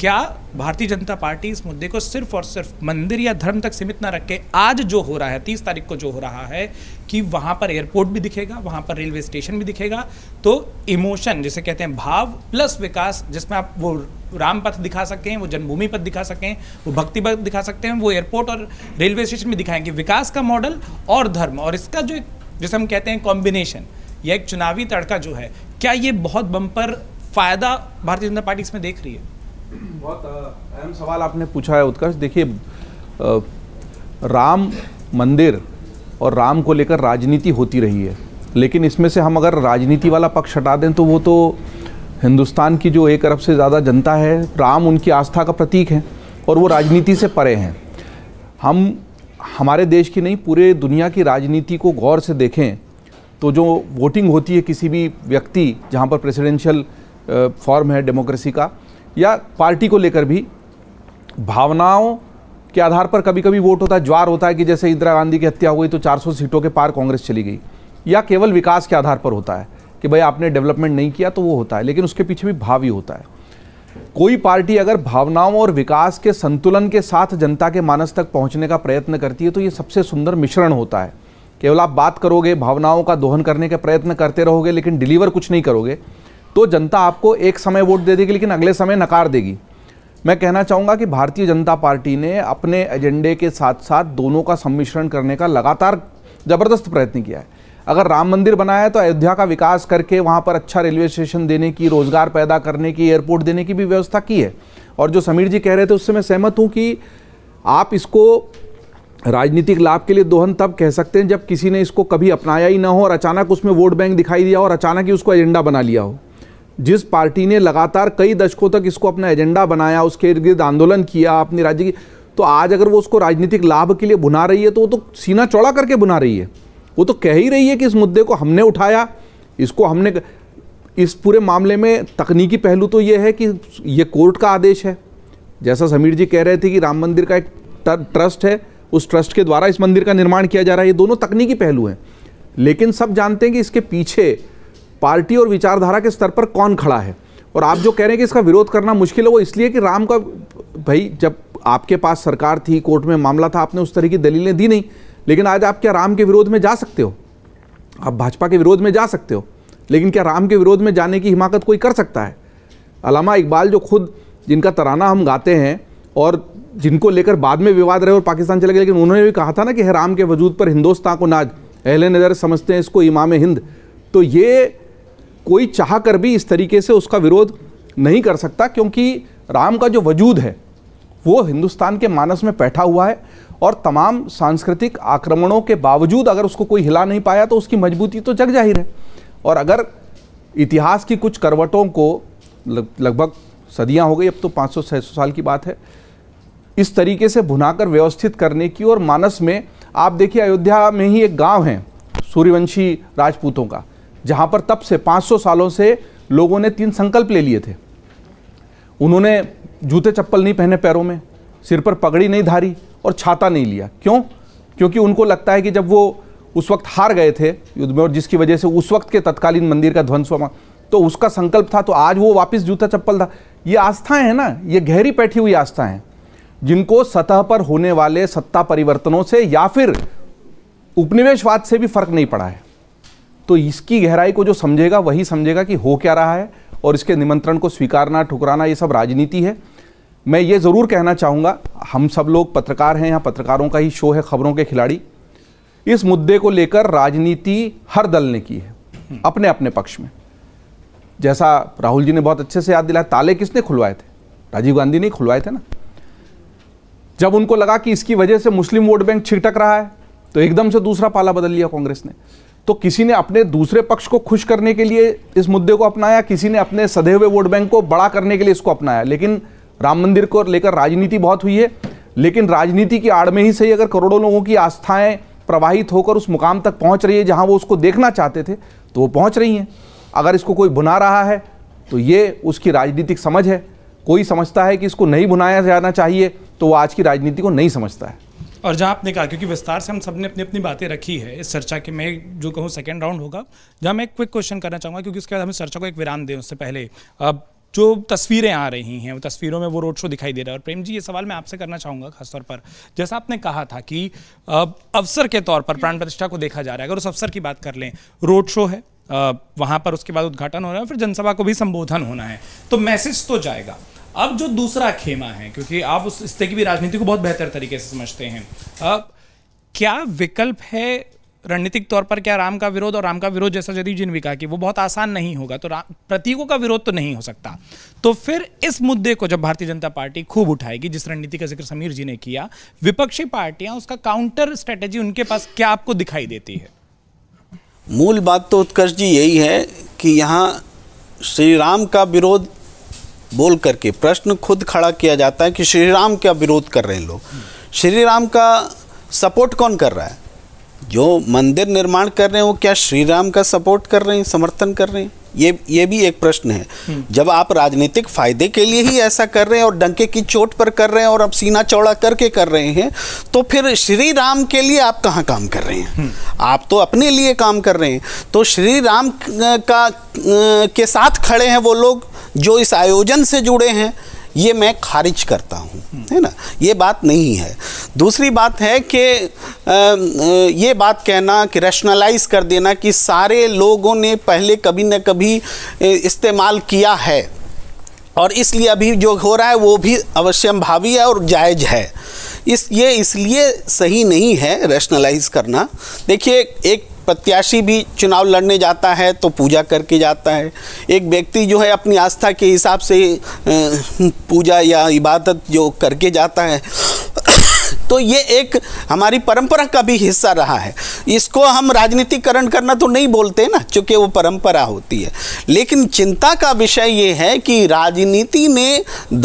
क्या भारतीय जनता पार्टी इस मुद्दे को सिर्फ और सिर्फ मंदिर या धर्म तक सीमित ना रखे आज जो हो रहा है तीस तारीख को जो हो रहा है कि वहाँ पर एयरपोर्ट भी दिखेगा वहाँ पर रेलवे स्टेशन भी दिखेगा तो इमोशन जिसे कहते हैं भाव प्लस विकास जिसमें आप वो राम पथ दिखा सकते हैं वो जन्मभूमि पथ दिखा सकते हैं वो भक्ति पथ दिखा सकते हैं वो एयरपोर्ट और रेलवे स्टेशन भी दिखाएंगे विकास का मॉडल और धर्म और इसका जो जिसे हम कहते हैं कॉम्बिनेशन या एक चुनावी तड़का जो है क्या ये बहुत बम्पर फायदा भारतीय जनता पार्टी इसमें देख रही है बहुत अहम सवाल आपने पूछा है उत्कर्ष देखिए राम मंदिर और राम को लेकर राजनीति होती रही है लेकिन इसमें से हम अगर राजनीति वाला पक्ष हटा दें तो वो तो हिंदुस्तान की जो एक अरब से ज़्यादा जनता है राम उनकी आस्था का प्रतीक है और वो राजनीति से परे हैं हम हमारे देश की नहीं पूरे दुनिया की राजनीति को गौर से देखें तो जो वोटिंग होती है किसी भी व्यक्ति जहाँ पर प्रेसिडेंशियल फॉर्म है डेमोक्रेसी का या पार्टी को लेकर भी भावनाओं के आधार पर कभी कभी वोट होता है ज्वार होता है कि जैसे इंदिरा गांधी की हत्या हो गई तो 400 सीटों के पार कांग्रेस चली गई या केवल विकास के आधार पर होता है कि भाई आपने डेवलपमेंट नहीं किया तो वो होता है लेकिन उसके पीछे भी भाव ही होता है कोई पार्टी अगर भावनाओं और विकास के संतुलन के साथ जनता के मानस तक पहुँचने का प्रयत्न करती है तो ये सबसे सुंदर मिश्रण होता है केवल आप बात करोगे भावनाओं का दोहन करने के प्रयत्न करते रहोगे लेकिन डिलीवर कुछ नहीं करोगे तो जनता आपको एक समय वोट दे देगी लेकिन अगले समय नकार देगी मैं कहना चाहूँगा कि भारतीय जनता पार्टी ने अपने एजेंडे के साथ साथ दोनों का सम्मिश्रण करने का लगातार ज़बरदस्त प्रयत्न किया है अगर राम मंदिर बनाया है तो अयोध्या का विकास करके वहाँ पर अच्छा रेलवे स्टेशन देने की रोज़गार पैदा करने की एयरपोर्ट देने की भी व्यवस्था की है और जो समीर जी कह रहे थे उससे मैं सहमत हूँ कि आप इसको राजनीतिक लाभ के लिए दोहन तब कह सकते हैं जब किसी ने इसको कभी अपनाया ही ना हो और अचानक उसमें वोट बैंक दिखाई दिया और अचानक ही उसको एजेंडा बना लिया हो जिस पार्टी ने लगातार कई दशकों तक इसको अपना एजेंडा बनाया उसके इर्द गिर्द आंदोलन किया अपने राज्य की तो आज अगर वो उसको राजनीतिक लाभ के लिए बुना रही है तो वो तो सीना चौड़ा करके बुना रही है वो तो कह ही रही है कि इस मुद्दे को हमने उठाया इसको हमने इस पूरे मामले में तकनीकी पहलू तो ये है कि ये कोर्ट का आदेश है जैसा समीर जी कह रहे थे कि राम मंदिर का एक ट्रस्ट है उस ट्रस्ट के द्वारा इस मंदिर का निर्माण किया जा रहा है ये दोनों तकनीकी पहलू हैं लेकिन सब जानते हैं कि इसके पीछे पार्टी और विचारधारा के स्तर पर कौन खड़ा है और आप जो कह रहे हैं कि इसका विरोध करना मुश्किल है वो इसलिए कि राम का भाई जब आपके पास सरकार थी कोर्ट में मामला था आपने उस तरह की दलीलें दी नहीं लेकिन आज आप क्या राम के विरोध में जा सकते हो आप भाजपा के विरोध में जा सकते हो लेकिन क्या राम के विरोध में जाने की हिमाकत कोई कर सकता है अलामा इकबाल जो खुद जिनका तराना हम गाते हैं और जिनको लेकर बाद में विवाद रहे और पाकिस्तान चले गए लेकिन उन्होंने भी कहा था ना कि राम के वजूद पर हिंदुस्तान को नाज अहल नज़र समझते हैं इसको इमाम हिंद तो ये कोई चाह कर भी इस तरीके से उसका विरोध नहीं कर सकता क्योंकि राम का जो वजूद है वो हिंदुस्तान के मानस में बैठा हुआ है और तमाम सांस्कृतिक आक्रमणों के बावजूद अगर उसको कोई हिला नहीं पाया तो उसकी मजबूती तो जग जाहिर है और अगर इतिहास की कुछ करवटों को लगभग सदियां हो गई अब तो 500 सौ साल की बात है इस तरीके से भुनाकर व्यवस्थित करने की और मानस में आप देखिए अयोध्या में ही एक गांव है सूर्यवंशी राजपूतों का जहाँ पर तब से 500 सालों से लोगों ने तीन संकल्प ले लिए थे उन्होंने जूते चप्पल नहीं पहने पैरों में सिर पर पगड़ी नहीं धारी और छाता नहीं लिया क्यों क्योंकि उनको लगता है कि जब वो उस वक्त हार गए थे युद्ध में और जिसकी वजह से उस वक्त के तत्कालीन मंदिर का ध्वंस हुआ तो उसका संकल्प था तो आज वो वापस जूता चप्पल था ये आस्थाएं हैं ना ये गहरी बैठी हुई आस्थाएं हैं जिनको सतह पर होने वाले सत्ता परिवर्तनों से या फिर उपनिवेशवाद से भी फर्क नहीं पड़ा है तो इसकी गहराई को जो समझेगा वही समझेगा कि हो क्या रहा है और इसके निमंत्रण को स्वीकारना ठुकराना ये सब राजनीति है मैं ये ज़रूर कहना चाहूँगा हम सब लोग पत्रकार हैं यहाँ पत्रकारों का ही शो है खबरों के खिलाड़ी इस मुद्दे को लेकर राजनीति हर दल ने की है अपने अपने पक्ष में जैसा राहुल जी ने बहुत अच्छे से याद दिलाया ताले किसने खुलवाए थे राजीव गांधी ने खुलवाए थे ना जब उनको लगा कि इसकी वजह से मुस्लिम वोट बैंक छिटक रहा है तो एकदम से दूसरा पाला बदल लिया कांग्रेस ने तो किसी ने अपने दूसरे पक्ष को खुश करने के लिए इस मुद्दे को अपनाया किसी ने अपने सदे हुए वोट बैंक को बड़ा करने के लिए इसको अपनाया लेकिन राम मंदिर को लेकर राजनीति बहुत हुई है लेकिन राजनीति की आड़ में ही सही अगर करोड़ों लोगों की आस्थाएं प्रवाहित होकर उस मुकाम तक पहुंच रही है जहां वो उसको देखना चाहते थे तो वो पहुंच रही हैं अगर इसको कोई बुना रहा है तो ये उसकी राजनीतिक समझ है कोई समझता है कि इसको नहीं बुनाया जाना चाहिए तो वो आज की राजनीति को नहीं समझता है और जहाँ आपने कहा क्योंकि विस्तार से हम सब ने अपनी अपनी बातें रखी है इस चर्चा के मैं जो कहूँ सेकेंड राउंड होगा जहाँ मैं एक क्विक क्वेश्चन करना चाहूँगा क्योंकि उसके बाद हमें चर्चा को एक विराम दें उससे पहले अब जो तस्वीरें आ रही हैं वो तस्वीरों में वो रोड शो दिखाई दे रहा है और प्रेम जी ये सवाल मैं आपसे करना चाहूँगा खासतौर पर जैसा आपने कहा था कि अवसर के तौर पर प्राण प्रतिष्ठा को देखा जा रहा है अगर उस अवसर की बात कर लें रोड शो है वहाँ पर उसके बाद उद्घाटन हो रहा है फिर जनसभा को भी संबोधन होना है तो मैसेज तो जाएगा अब जो दूसरा खेमा है क्योंकि आप उस हिस्से की भी राजनीति को बहुत बेहतर तरीके से समझते हैं अब क्या विकल्प है रणनीतिक तौर पर क्या राम का विरोध और राम का विरोध जैसा जदयू जी ने भी कहा कि वो बहुत आसान नहीं होगा तो प्रतीकों का विरोध तो नहीं हो सकता तो फिर इस मुद्दे को जब भारतीय जनता पार्टी खूब उठाएगी जिस रणनीति का जिक्र समीर जी ने किया विपक्षी पार्टियां उसका काउंटर स्ट्रेटेजी उनके पास क्या आपको दिखाई देती है मूल बात तो उत्कर्ष जी यही है कि यहाँ श्री राम का विरोध बोल करके प्रश्न खुद खड़ा किया जाता है कि श्री राम का विरोध कर रहे हैं लोग श्री राम का सपोर्ट कौन कर रहा है जो मंदिर निर्माण कर रहे हैं वो क्या श्री राम का सपोर्ट कर रहे हैं समर्थन कर रहे हैं ये ये भी एक प्रश्न है हम्म। जब आप राजनीतिक फायदे के लिए ही ऐसा कर रहे हैं और डंके की चोट पर कर रहे हैं और अब सीना चौड़ा करके कर रहे हैं तो फिर श्री राम के लिए आप कहाँ काम कर रहे हैं हम्म। आप तो अपने लिए काम कर रहे हैं तो श्री राम का के साथ खड़े हैं वो लोग जो इस आयोजन से जुड़े हैं ये मैं खारिज करता हूँ है ना ये बात नहीं है दूसरी बात है कि ये बात कहना कि रैशनलाइज कर देना कि सारे लोगों ने पहले कभी न कभी इस्तेमाल किया है और इसलिए अभी जो हो रहा है वो भी अवश्यम भावी है और जायज़ है इस ये इसलिए सही नहीं है रैशनलाइज करना देखिए एक प्रत्याशी भी चुनाव लड़ने जाता है तो पूजा करके जाता है एक व्यक्ति जो है अपनी आस्था के हिसाब से पूजा या इबादत जो करके जाता है तो ये एक हमारी परंपरा का भी हिस्सा रहा है इसको हम राजनीतिकरण करना तो नहीं बोलते ना चूँकि वो परंपरा होती है लेकिन चिंता का विषय ये है कि राजनीति ने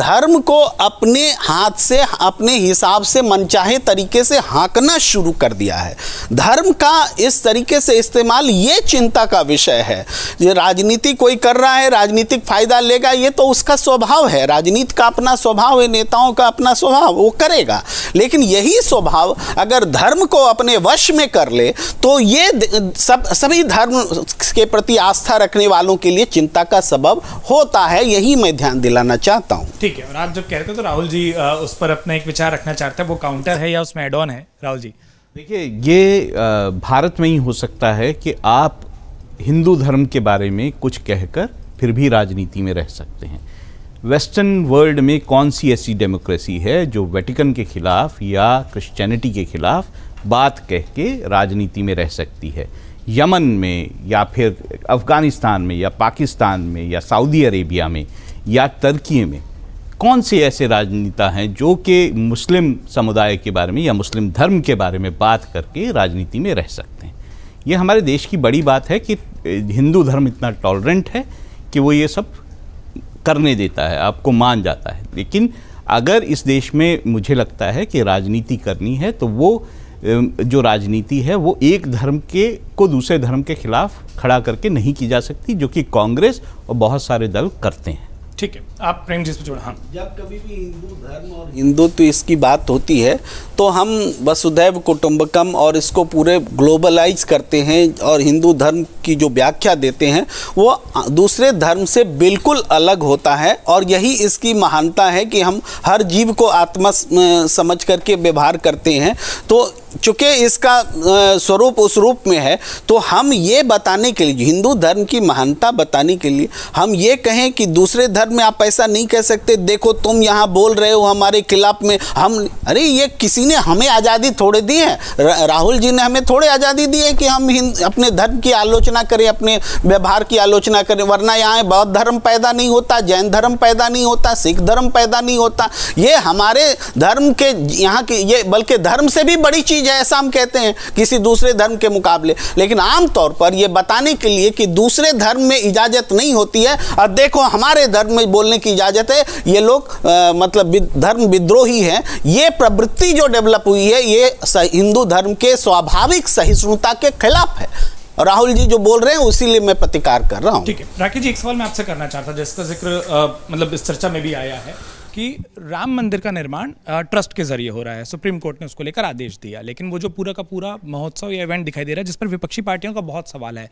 धर्म को अपने हाथ से अपने हिसाब से मनचाहे तरीके से हाँकना शुरू कर दिया है धर्म का इस तरीके से इस्तेमाल ये चिंता का विषय है ये राजनीति कोई कर रहा है राजनीतिक फायदा लेगा ये तो उसका स्वभाव है राजनीति का अपना स्वभाव है नेताओं का अपना स्वभाव वो करेगा लेकिन ये यही स्वभाव अगर धर्म को अपने वश में कर ले तो ये सब सभी धर्म के प्रति आस्था रखने वालों के लिए चिंता का सबब होता है यही मैं ध्यान दिलाना चाहता हूँ ठीक है और आप जब कहते हैं तो राहुल जी उस पर अपना एक विचार रखना चाहते हैं वो काउंटर है या उसमें एड है राहुल जी देखिए ये भारत में ही हो सकता है कि आप हिंदू धर्म के बारे में कुछ कहकर फिर भी राजनीति में रह सकते हैं वेस्टर्न वर्ल्ड में कौन सी ऐसी डेमोक्रेसी है जो वेटिकन के खिलाफ या क्रिश्चियनिटी के खिलाफ बात कह के राजनीति में रह सकती है यमन में या फिर अफ़गानिस्तान में या पाकिस्तान में या सऊदी अरेबिया में या तुर्की में कौन से ऐसे राजनेता हैं जो कि मुस्लिम समुदाय के बारे में या मुस्लिम धर्म के बारे में बात करके राजनीति में रह सकते हैं ये हमारे देश की बड़ी बात है कि हिंदू धर्म इतना टॉलरेंट है कि वो ये सब करने देता है आपको मान जाता है लेकिन अगर इस देश में मुझे लगता है कि राजनीति करनी है तो वो जो राजनीति है वो एक धर्म के को दूसरे धर्म के खिलाफ खड़ा करके नहीं की जा सकती जो कि कांग्रेस और बहुत सारे दल करते हैं ठीक है आप प्रेम जी से जुड़ा हाँ जब कभी भी हिंदू धर्म और हिंदुत्व तो इसकी बात होती है तो हम वसुधैव कुटुंबकम और इसको पूरे ग्लोबलाइज करते हैं और हिंदू धर्म की जो व्याख्या देते हैं वो दूसरे धर्म से बिल्कुल अलग होता है और यही इसकी महानता है कि हम हर जीव को आत्मा समझ करके व्यवहार करते हैं तो चूँकि इसका स्वरूप उस रूप में है तो हम ये बताने के लिए हिंदू धर्म की महानता बताने के लिए हम ये कहें कि दूसरे धर्म में आप ऐसा नहीं कह सकते देखो तुम यहाँ बोल रहे हो हमारे खिलाफ में हम अरे ये किसी ने हमें आज़ादी थोड़े दी है राहुल जी ने हमें थोड़े आज़ादी दी है कि हम अपने धर्म की आलोचना करें अपने व्यवहार की आलोचना करें वरना यहाँ बौद्ध धर्म पैदा नहीं होता जैन धर्म पैदा नहीं होता सिख धर्म पैदा नहीं होता ये हमारे धर्म के यहाँ के ये बल्कि धर्म से भी बड़ी चीज़ है ऐसा हम कहते हैं किसी दूसरे धर्म के मुकाबले लेकिन आमतौर पर यह बताने के लिए कि दूसरे धर्म में इजाज़त नहीं होती है और देखो हमारे धर्म में बोलने की इजाज़त है ये लोग आ, मतलब धर्म विद्रोही है ये प्रवृत्ति जो डेवलप हुई है ये हिंदू धर्म के स्वाभाविक सहिष्णुता के खिलाफ है राहुल जी जो बोल रहे हैं उसीलिए मैं प्रतिकार कर रहा हूँ ठीक है राकेश जी एक सवाल मैं आपसे करना चाहता जिसका जिक्र मतलब इस चर्चा में भी आया है कि राम मंदिर का निर्माण ट्रस्ट के जरिए हो रहा है सुप्रीम कोर्ट ने उसको लेकर आदेश दिया लेकिन वो जो पूरा का पूरा महोत्सव या इवेंट दिखाई दे रहा है जिस पर विपक्षी पार्टियों का बहुत सवाल है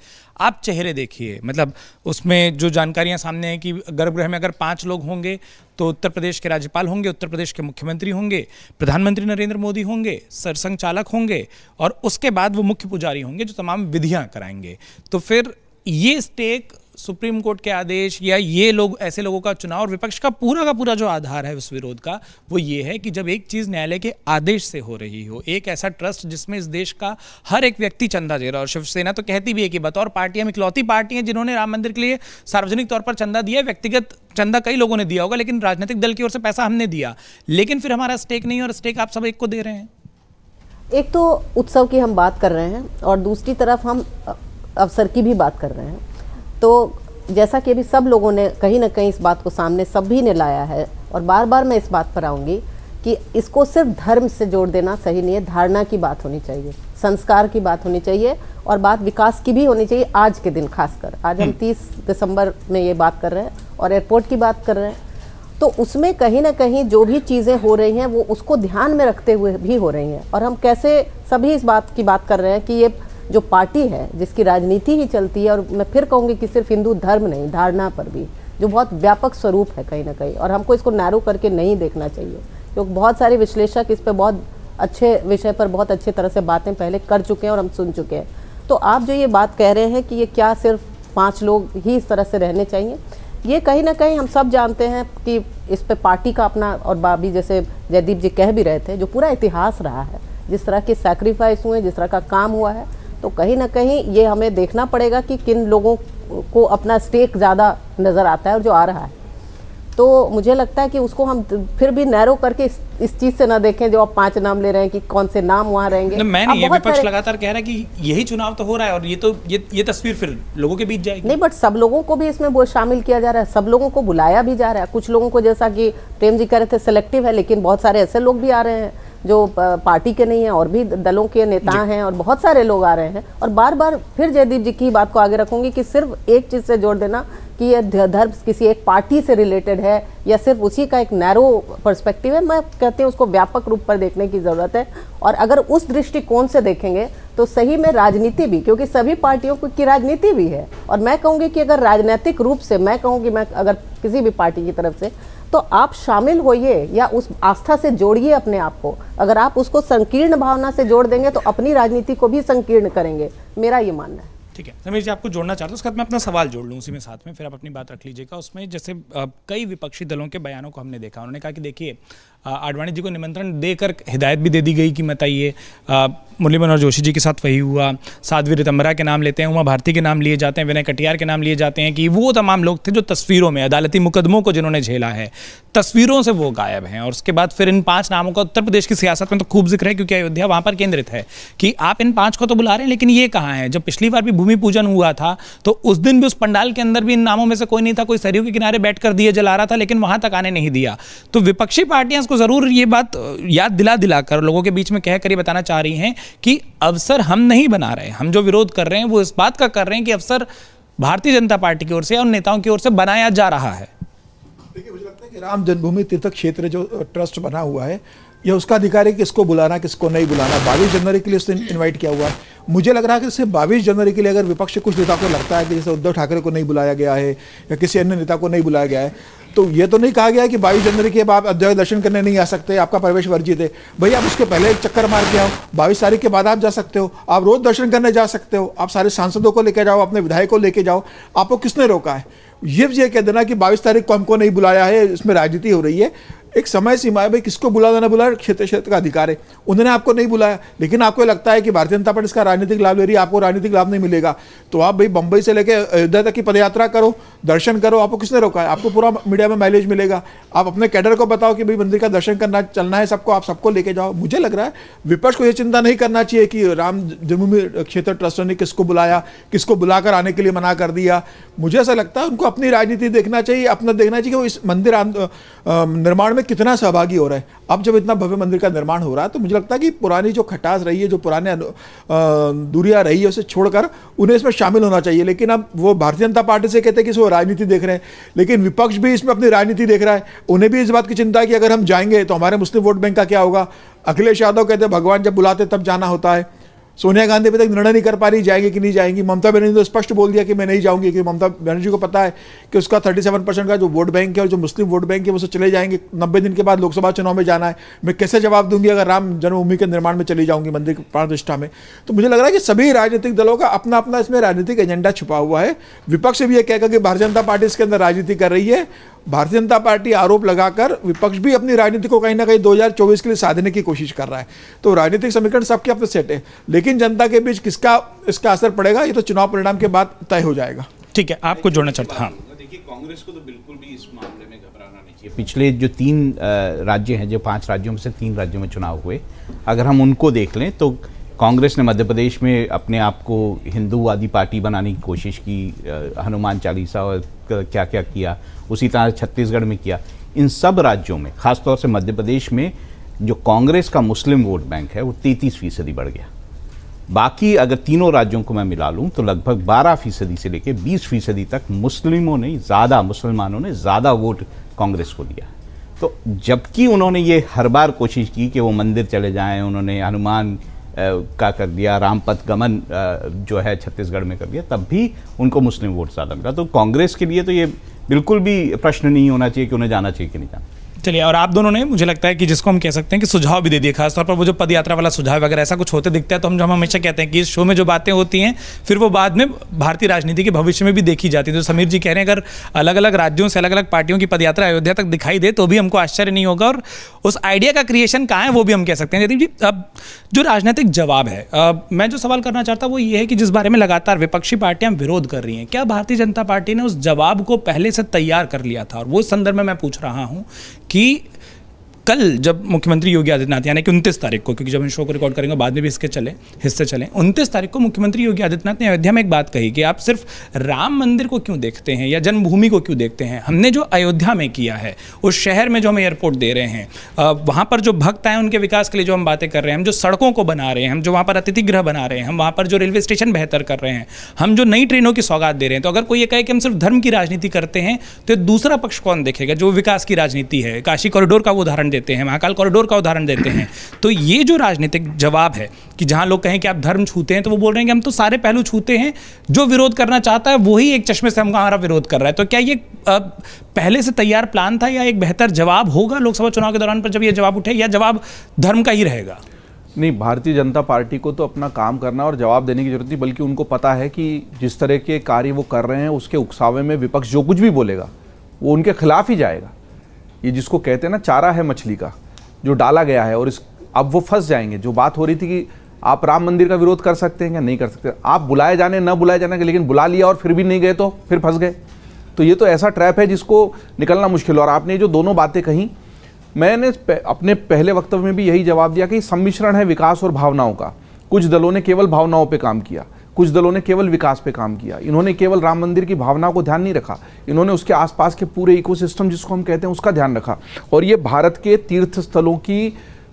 आप चेहरे देखिए मतलब उसमें जो जानकारियां सामने हैं कि गर्भगृह में अगर पाँच लोग होंगे तो उत्तर प्रदेश के राज्यपाल होंगे उत्तर प्रदेश के मुख्यमंत्री होंगे प्रधानमंत्री नरेंद्र मोदी होंगे सरसंघ चालक होंगे और उसके बाद वो मुख्य पुजारी होंगे जो तमाम विधियाँ कराएंगे तो फिर ये स्टेक सुप्रीम कोर्ट के आदेश या ये लोग ऐसे लोगों का चुनाव और विपक्ष का पूरा का पूरा जो आधार है उस विरोध का वो ये है कि जब एक चीज़ न्यायालय के आदेश से हो रही हो एक ऐसा ट्रस्ट जिसमें इस देश का हर एक व्यक्ति चंदा दे रहा और शिवसेना तो कहती भी है कि बतौर पार्टियां इकलौती पार्टी हैं जिन्होंने राम मंदिर के लिए सार्वजनिक तौर पर चंदा दिया व्यक्तिगत चंदा कई लोगों ने दिया होगा लेकिन राजनीतिक दल की ओर से पैसा हमने दिया लेकिन फिर हमारा स्टेक नहीं और स्टेक आप सब एक को दे रहे हैं एक तो उत्सव की हम बात कर रहे हैं और दूसरी तरफ हम अवसर की भी बात कर रहे हैं तो जैसा कि अभी सब लोगों ने कहीं ना कहीं इस बात को सामने सभी ने लाया है और बार बार मैं इस बात पर आऊँगी कि इसको सिर्फ धर्म से जोड़ देना सही नहीं है धारणा की बात होनी चाहिए संस्कार की बात होनी चाहिए और बात विकास की भी होनी चाहिए आज के दिन खासकर आज हम 30 हम्म। दिसंबर में ये बात कर रहे हैं और एयरपोर्ट की बात कर रहे हैं तो उसमें कहीं ना कहीं जो भी चीज़ें हो रही हैं वो उसको ध्यान में रखते हुए भी हो रही हैं और हम कैसे सभी इस बात की बात कर रहे हैं कि ये जो पार्टी है जिसकी राजनीति ही चलती है और मैं फिर कहूँगी कि सिर्फ हिंदू धर्म नहीं धारणा पर भी जो बहुत व्यापक स्वरूप है कहीं ना कहीं और हमको इसको नैरो करके नहीं देखना चाहिए क्योंकि बहुत सारे विश्लेषक इस पर बहुत अच्छे विषय पर बहुत अच्छे तरह से बातें पहले कर चुके हैं और हम सुन चुके हैं तो आप जो ये बात कह रहे हैं कि ये क्या सिर्फ पाँच लोग ही इस तरह से रहने चाहिए ये कहीं ना कहीं हम सब जानते हैं कि इस पर पार्टी का अपना और बाबी जैसे जयदीप जी कह भी रहे थे जो पूरा इतिहास रहा है जिस तरह के सेक्रीफाइस हुए जिस तरह का काम हुआ है तो कहीं ना कहीं ये हमें देखना पड़ेगा कि किन लोगों को अपना स्टेक ज़्यादा नज़र आता है और जो आ रहा है तो मुझे लगता है कि उसको हम फिर भी नैरो करके इस, इस चीज से ना देखें जो आप पांच नाम ले रहे हैं कि कौन से नाम वहाँ रहेंगे मैं नहीं ये विपक्ष लगातार कह रहा है कि यही चुनाव तो हो रहा है और ये तो ये ये तस्वीर फिर लोगों के बीच जाएगी नहीं बट सब लोगों को भी इसमें शामिल किया जा रहा है सब लोगों को बुलाया भी जा रहा है कुछ लोगों को जैसा कि प्रेम जी कह रहे थे सेलेक्टिव है लेकिन बहुत सारे ऐसे लोग भी आ रहे हैं जो पार्टी के नहीं हैं और भी दलों के नेता हैं और बहुत सारे लोग आ रहे हैं और बार बार फिर जयदीप जी की बात को आगे रखूंगी कि सिर्फ एक चीज़ से जोड़ देना कि यह धर्म किसी एक पार्टी से रिलेटेड है या सिर्फ उसी का एक नैरो पर्सपेक्टिव है मैं कहती हूँ उसको व्यापक रूप पर देखने की ज़रूरत है और अगर उस दृष्टिकोण से देखेंगे तो सही में राजनीति भी क्योंकि सभी पार्टियों की राजनीति भी है और मैं कहूँगी कि अगर राजनीतिक रूप से मैं कहूँगी मैं अगर किसी भी पार्टी की तरफ से तो आप शामिल होइए या उस आस्था से जोड़िए अपने आप को अगर आप उसको संकीर्ण भावना से जोड़ देंगे तो अपनी राजनीति को भी संकीर्ण करेंगे मेरा ये मानना है ठीक है समीर जी आपको जोड़ना चाहता हूँ उसके बाद मैं अपना सवाल जोड़ लूँ उसी में साथ में फिर आप अपनी बात रख लीजिएगा उसमें जैसे कई विपक्षी दलों के बयानों को हमने देखा उन्होंने कहा कि देखिए आडवाणी जी को निमंत्रण देकर हिदायत भी दे दी गई कि मत आइए मुरली मनोहर जोशी जी के साथ वही हुआ साध्वी रितम्बरा के नाम लेते हैं उमा भारती के नाम लिए जाते हैं विनय कटियार के नाम लिए जाते हैं कि वो तमाम लोग थे जो तस्वीरों में अदालती मुकदमों को जिन्होंने झेला है तस्वीरों से वो गायब हैं और उसके बाद फिर इन पांच नामों का उत्तर प्रदेश की सियासत में तो खूब जिक्र है क्योंकि अयोध्या वहाँ पर केंद्रित है कि आप इन पांच को तो बुला रहे हैं लेकिन ये कहाँ है जब पिछली बार भी भूमि पूजन हुआ था तो उस दिन भी उस पंडाल के अंदर भी इन नामों में से कोई नहीं था कोई सरयू के किनारे बैठ कर दिए जला रहा था लेकिन वहाँ तक आने नहीं दिया तो विपक्षी पार्टियां इसको को ज़रूर ये बात याद दिला दिला कर लोगों के बीच में कह कर ये बताना चाह रही हैं कि अवसर हम नहीं बना रहे हम जो विरोध कर रहे हैं वो इस बात का कर रहे हैं कि अवसर भारतीय जनता पार्टी की ओर से और नेताओं की ओर से बनाया जा रहा है देखिए मुझे लगता है कि राम जन्मभूमि तीर्थ क्षेत्र जो ट्रस्ट बना हुआ है यह उसका अधिकार है किसको बुलाना किसको नहीं बुलाना बाईस जनवरी के लिए उसने इन्वाइट किया हुआ है मुझे लग रहा है कि इसे बाईस जनवरी के लिए अगर विपक्ष के कुछ नेता को लगता है कि जैसे उद्धव ठाकरे को नहीं बुलाया गया है या किसी अन्य नेता को नहीं बुलाया गया है तो ये तो नहीं कहा गया कि बाईस जनवरी के बाद अयोध्या दर्शन करने नहीं आ सकते आपका प्रवेश वर्जित है भाई आप उसके पहले एक चक्कर मार के आओ बाईस तारीख के बाद आप जा सकते हो आप रोज दर्शन करने जा सकते हो आप सारे सांसदों को लेकर जाओ अपने विधायक को लेकर जाओ आपको किसने रोका है ये ये कह देना कि बाईस तारीख को हमको नहीं बुलाया है इसमें राजनीति हो रही है एक समय सीमा है भाई किसको बुला ना बुलाया क्षेत्र क्षेत्र का अधिकार है उन्होंने आपको नहीं बुलाया लेकिन आपको लगता है कि भारतीय जनता पार्टी इसका राजनीतिक लाभ ले रही है आपको राजनीतिक लाभ नहीं मिलेगा तो आप भाई बंबई से लेकर अयोध्या तक की पदयात्रा करो दर्शन करो आपको किसने रोका है आपको पूरा मीडिया में माइलेज मिलेगा आप अपने कैडर को बताओ कि भाई मंदिर का दर्शन करना चलना है सबको आप सबको लेके जाओ मुझे लग रहा है विपक्ष को यह चिंता नहीं करना चाहिए कि राम जन्मभूमि क्षेत्र ट्रस्ट ने किसको बुलाया किसको बुलाकर आने के लिए मना कर दिया मुझे ऐसा लगता है उनको अपनी राजनीति देखना चाहिए अपना देखना चाहिए कि वो इस मंदिर निर्माण में कितना सहभागी हो रहा है अब जब इतना भव्य मंदिर का निर्माण हो रहा है तो मुझे लगता है कि पुरानी जो खटास रही है जो पुराने दूरिया रही है उसे छोड़कर उन्हें इसमें शामिल होना चाहिए लेकिन अब वो भारतीय जनता पार्टी से कहते हैं कि वो राजनीति देख रहे हैं लेकिन विपक्ष भी इसमें अपनी राजनीति देख रहा है उन्हें भी इस बात की चिंता है कि अगर हम जाएंगे तो हमारे मुस्लिम वोट बैंक का क्या होगा अखिलेश यादव कहते हैं भगवान जब बुलाते तब जाना होता है सोनिया गांधी अभी तक निर्णय नहीं कर पा रही जाएगी कि नहीं जाएंगी ममता बनर्जी ने तो स्पष्ट बोल दिया कि मैं नहीं जाऊंगी क्योंकि ममता बनर्जी को पता है कि उसका 37 परसेंट का जो वोट बैंक है और जो मुस्लिम वोट बैंक है वो चले जाएंगे नब्बे दिन के बाद लोकसभा चुनाव में जाना है मैं कैसे जवाब दूंगी अगर राम जन्मभूमि के निर्माण में चली जाऊंगी मंदिर की में तो मुझे लग रहा है कि सभी राजनीतिक दलों का अपना अपना इसमें राजनीतिक एजेंडा छुपा हुआ है विपक्ष भी यह कहकर कि भारतीय जनता पार्टी इसके अंदर राजनीति कर रही है भारतीय जनता पार्टी आरोप लगाकर विपक्ष भी अपनी राजनीति को कहीं ना कहीं 2024 के लिए साधने की कोशिश कर रहा है तो राजनीतिक समीकरण सबके अपने सेट है लेकिन जनता के बीच किसका इसका असर पड़ेगा ये तो चुनाव परिणाम के बाद तय हो जाएगा ठीक है आपको जोड़ना चाहता हूँ हाँ। कांग्रेस को तो बिल्कुल भी इस मामले में घबराना नहीं चाहिए पिछले जो तीन राज्य हैं जो पांच राज्यों में से तीन राज्यों में चुनाव हुए अगर हम उनको देख लें तो कांग्रेस ने मध्य प्रदेश में अपने आप को हिंदूवादी पार्टी बनाने की कोशिश की हनुमान चालीसा और क्या क्या किया उसी तरह छत्तीसगढ़ में किया इन सब राज्यों में खासतौर से मध्य प्रदेश में जो कांग्रेस का मुस्लिम वोट बैंक है वो तैंतीस फीसदी बढ़ गया बाकी अगर तीनों राज्यों को मैं मिला लूँ तो लगभग बारह फीसदी से लेकर बीस फीसदी तक मुस्लिमों ने ज़्यादा मुसलमानों ने ज़्यादा वोट कांग्रेस को दिया तो जबकि उन्होंने ये हर बार कोशिश की कि वो मंदिर चले जाएं उन्होंने हनुमान का कर दिया रामपथ गमन जो है छत्तीसगढ़ में कर दिया तब भी उनको मुस्लिम वोट ज़्यादा मिला तो कांग्रेस के लिए तो ये बिल्कुल भी प्रश्न नहीं होना चाहिए कि उन्हें जाना चाहिए कि नहीं जाना चलिए और आप दोनों ने मुझे लगता है कि जिसको हम कह सकते हैं कि सुझाव भी दे दिए खासतौर पर वो जो पद यात्रा वाला सुझाव अगर ऐसा कुछ होते दिखता है तो हम हम हमेशा कहते हैं कि इस शो में जो बातें होती हैं फिर वो बाद में भारतीय राजनीति के भविष्य में भी देखी जाती है तो समीर जी कह रहे हैं अगर अलग अलग राज्यों से अलग अलग पार्टियों की पदयात्रा अयोध्या तक दिखाई दे तो भी हमको आश्चर्य नहीं होगा और उस आइडिया का क्रिएशन कहाँ है वो भी हम कह सकते हैं यदि जी अब जो राजनीतिक जवाब है मैं जो सवाल करना चाहता हूँ वो ये है कि जिस बारे में लगातार विपक्षी पार्टियां विरोध कर रही हैं क्या भारतीय जनता पार्टी ने उस जवाब को पहले से तैयार कर लिया था और वो संदर्भ में मैं पूछ रहा हूँ कि कल जब मुख्यमंत्री योगी आदित्यनाथ यानी कि उनतीस तारीख को क्योंकि जब हम शो को रिकॉर्ड करेंगे बाद में भी इसके चले हिस्से चले उनतीस तारीख को मुख्यमंत्री योगी आदित्यनाथ ने अयोध्या में एक बात कही कि आप सिर्फ राम मंदिर को क्यों देखते हैं या जन्मभूमि को क्यों देखते हैं हमने जो अयोध्या में किया है उस शहर में जो हम एयरपोर्ट दे रहे हैं वहाँ पर जो भक्त आए उनके विकास के लिए जो हम बातें कर रहे हैं हम जो सड़कों को बना रहे हैं हम जो वहाँ पर अतिथि गृह बना रहे हैं हम वहाँ पर जो रेलवे स्टेशन बेहतर कर रहे हैं हम जो नई ट्रेनों की सौगात दे रहे हैं तो अगर कोई ये कहे कि हम सिर्फ धर्म की राजनीति करते हैं तो दूसरा पक्ष कौन देखेगा जो विकास की राजनीति है काशी कॉरिडोर का वो उदाहरण देते हैं महाकाल कॉरिडोर का उदाहरण देते हैं तो ये जो राजनीतिक जवाब है कि जहाँ लोग कहें कि आप धर्म छूते हैं तो वो बोल रहे हैं कि हम तो सारे पहलू छूते हैं जो विरोध करना चाहता है वही एक चश्मे से हमारा विरोध कर रहा है तो क्या ये पहले से तैयार प्लान था या एक बेहतर जवाब होगा लोकसभा चुनाव के दौरान पर जब ये जवाब उठे या जवाब धर्म का ही रहेगा नहीं भारतीय जनता पार्टी को तो अपना काम करना और जवाब देने की जरूरत नहीं बल्कि उनको पता है कि जिस तरह के कार्य वो कर रहे हैं उसके उकसावे में विपक्ष जो कुछ भी बोलेगा वो उनके खिलाफ ही जाएगा ये जिसको कहते हैं ना चारा है मछली का जो डाला गया है और इस अब वो फंस जाएंगे जो बात हो रही थी कि आप राम मंदिर का विरोध कर सकते हैं या नहीं कर सकते आप बुलाए जाने ना बुलाए जाने के लेकिन बुला लिया और फिर भी नहीं गए तो फिर फंस गए तो ये तो ऐसा ट्रैप है जिसको निकलना मुश्किल और आपने जो दोनों बातें कहीं मैंने अपने पहले वक्तव्य में भी यही जवाब दिया कि सम्मिश्रण है विकास और भावनाओं का कुछ दलों ने केवल भावनाओं पर काम किया कुछ दलों ने केवल विकास पे काम किया इन्होंने केवल राम मंदिर की भावना को ध्यान नहीं रखा इन्होंने उसके आसपास के पूरे इकोसिस्टम जिसको हम कहते हैं उसका ध्यान रखा और ये भारत के तीर्थ स्थलों की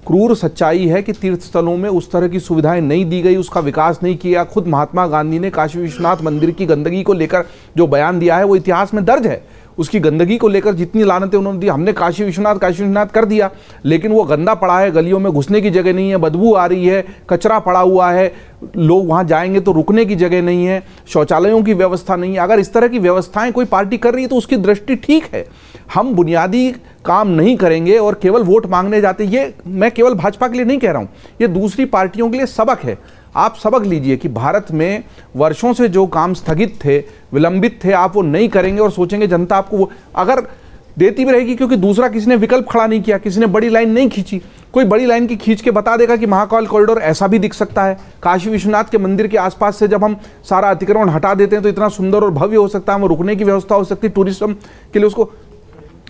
क्रूर सच्चाई है कि तीर्थ स्थलों में उस तरह की सुविधाएं नहीं दी गई उसका विकास नहीं किया खुद महात्मा गांधी ने काशी विश्वनाथ मंदिर की गंदगी को लेकर जो बयान दिया है वो इतिहास में दर्ज है उसकी गंदगी को लेकर जितनी लानतें उन्होंने दी हमने काशी विश्वनाथ काशी विश्वनाथ कर दिया लेकिन वो गंदा पड़ा है गलियों में घुसने की जगह नहीं है बदबू आ रही है कचरा पड़ा हुआ है लोग वहाँ जाएंगे तो रुकने की जगह नहीं है शौचालयों की व्यवस्था नहीं है अगर इस तरह की व्यवस्थाएं कोई पार्टी कर रही है तो उसकी दृष्टि ठीक है हम बुनियादी काम नहीं करेंगे और केवल वोट मांगने जाते ये मैं केवल भाजपा के लिए नहीं कह रहा हूँ ये दूसरी पार्टियों के लिए सबक है आप सबक लीजिए कि भारत में वर्षों से जो काम स्थगित थे विलंबित थे आप वो नहीं करेंगे और सोचेंगे जनता आपको वो अगर देती भी रहेगी क्योंकि दूसरा किसी ने विकल्प खड़ा नहीं किया किसी ने बड़ी लाइन नहीं खींची कोई बड़ी लाइन की खींच के बता देगा कि महाकाल कॉरिडोर ऐसा भी दिख सकता है काशी विश्वनाथ के मंदिर के आसपास से जब हम सारा अतिक्रमण हटा देते हैं तो इतना सुंदर और भव्य हो सकता है हम रुकने की व्यवस्था हो सकती है टूरिज्म के लिए उसको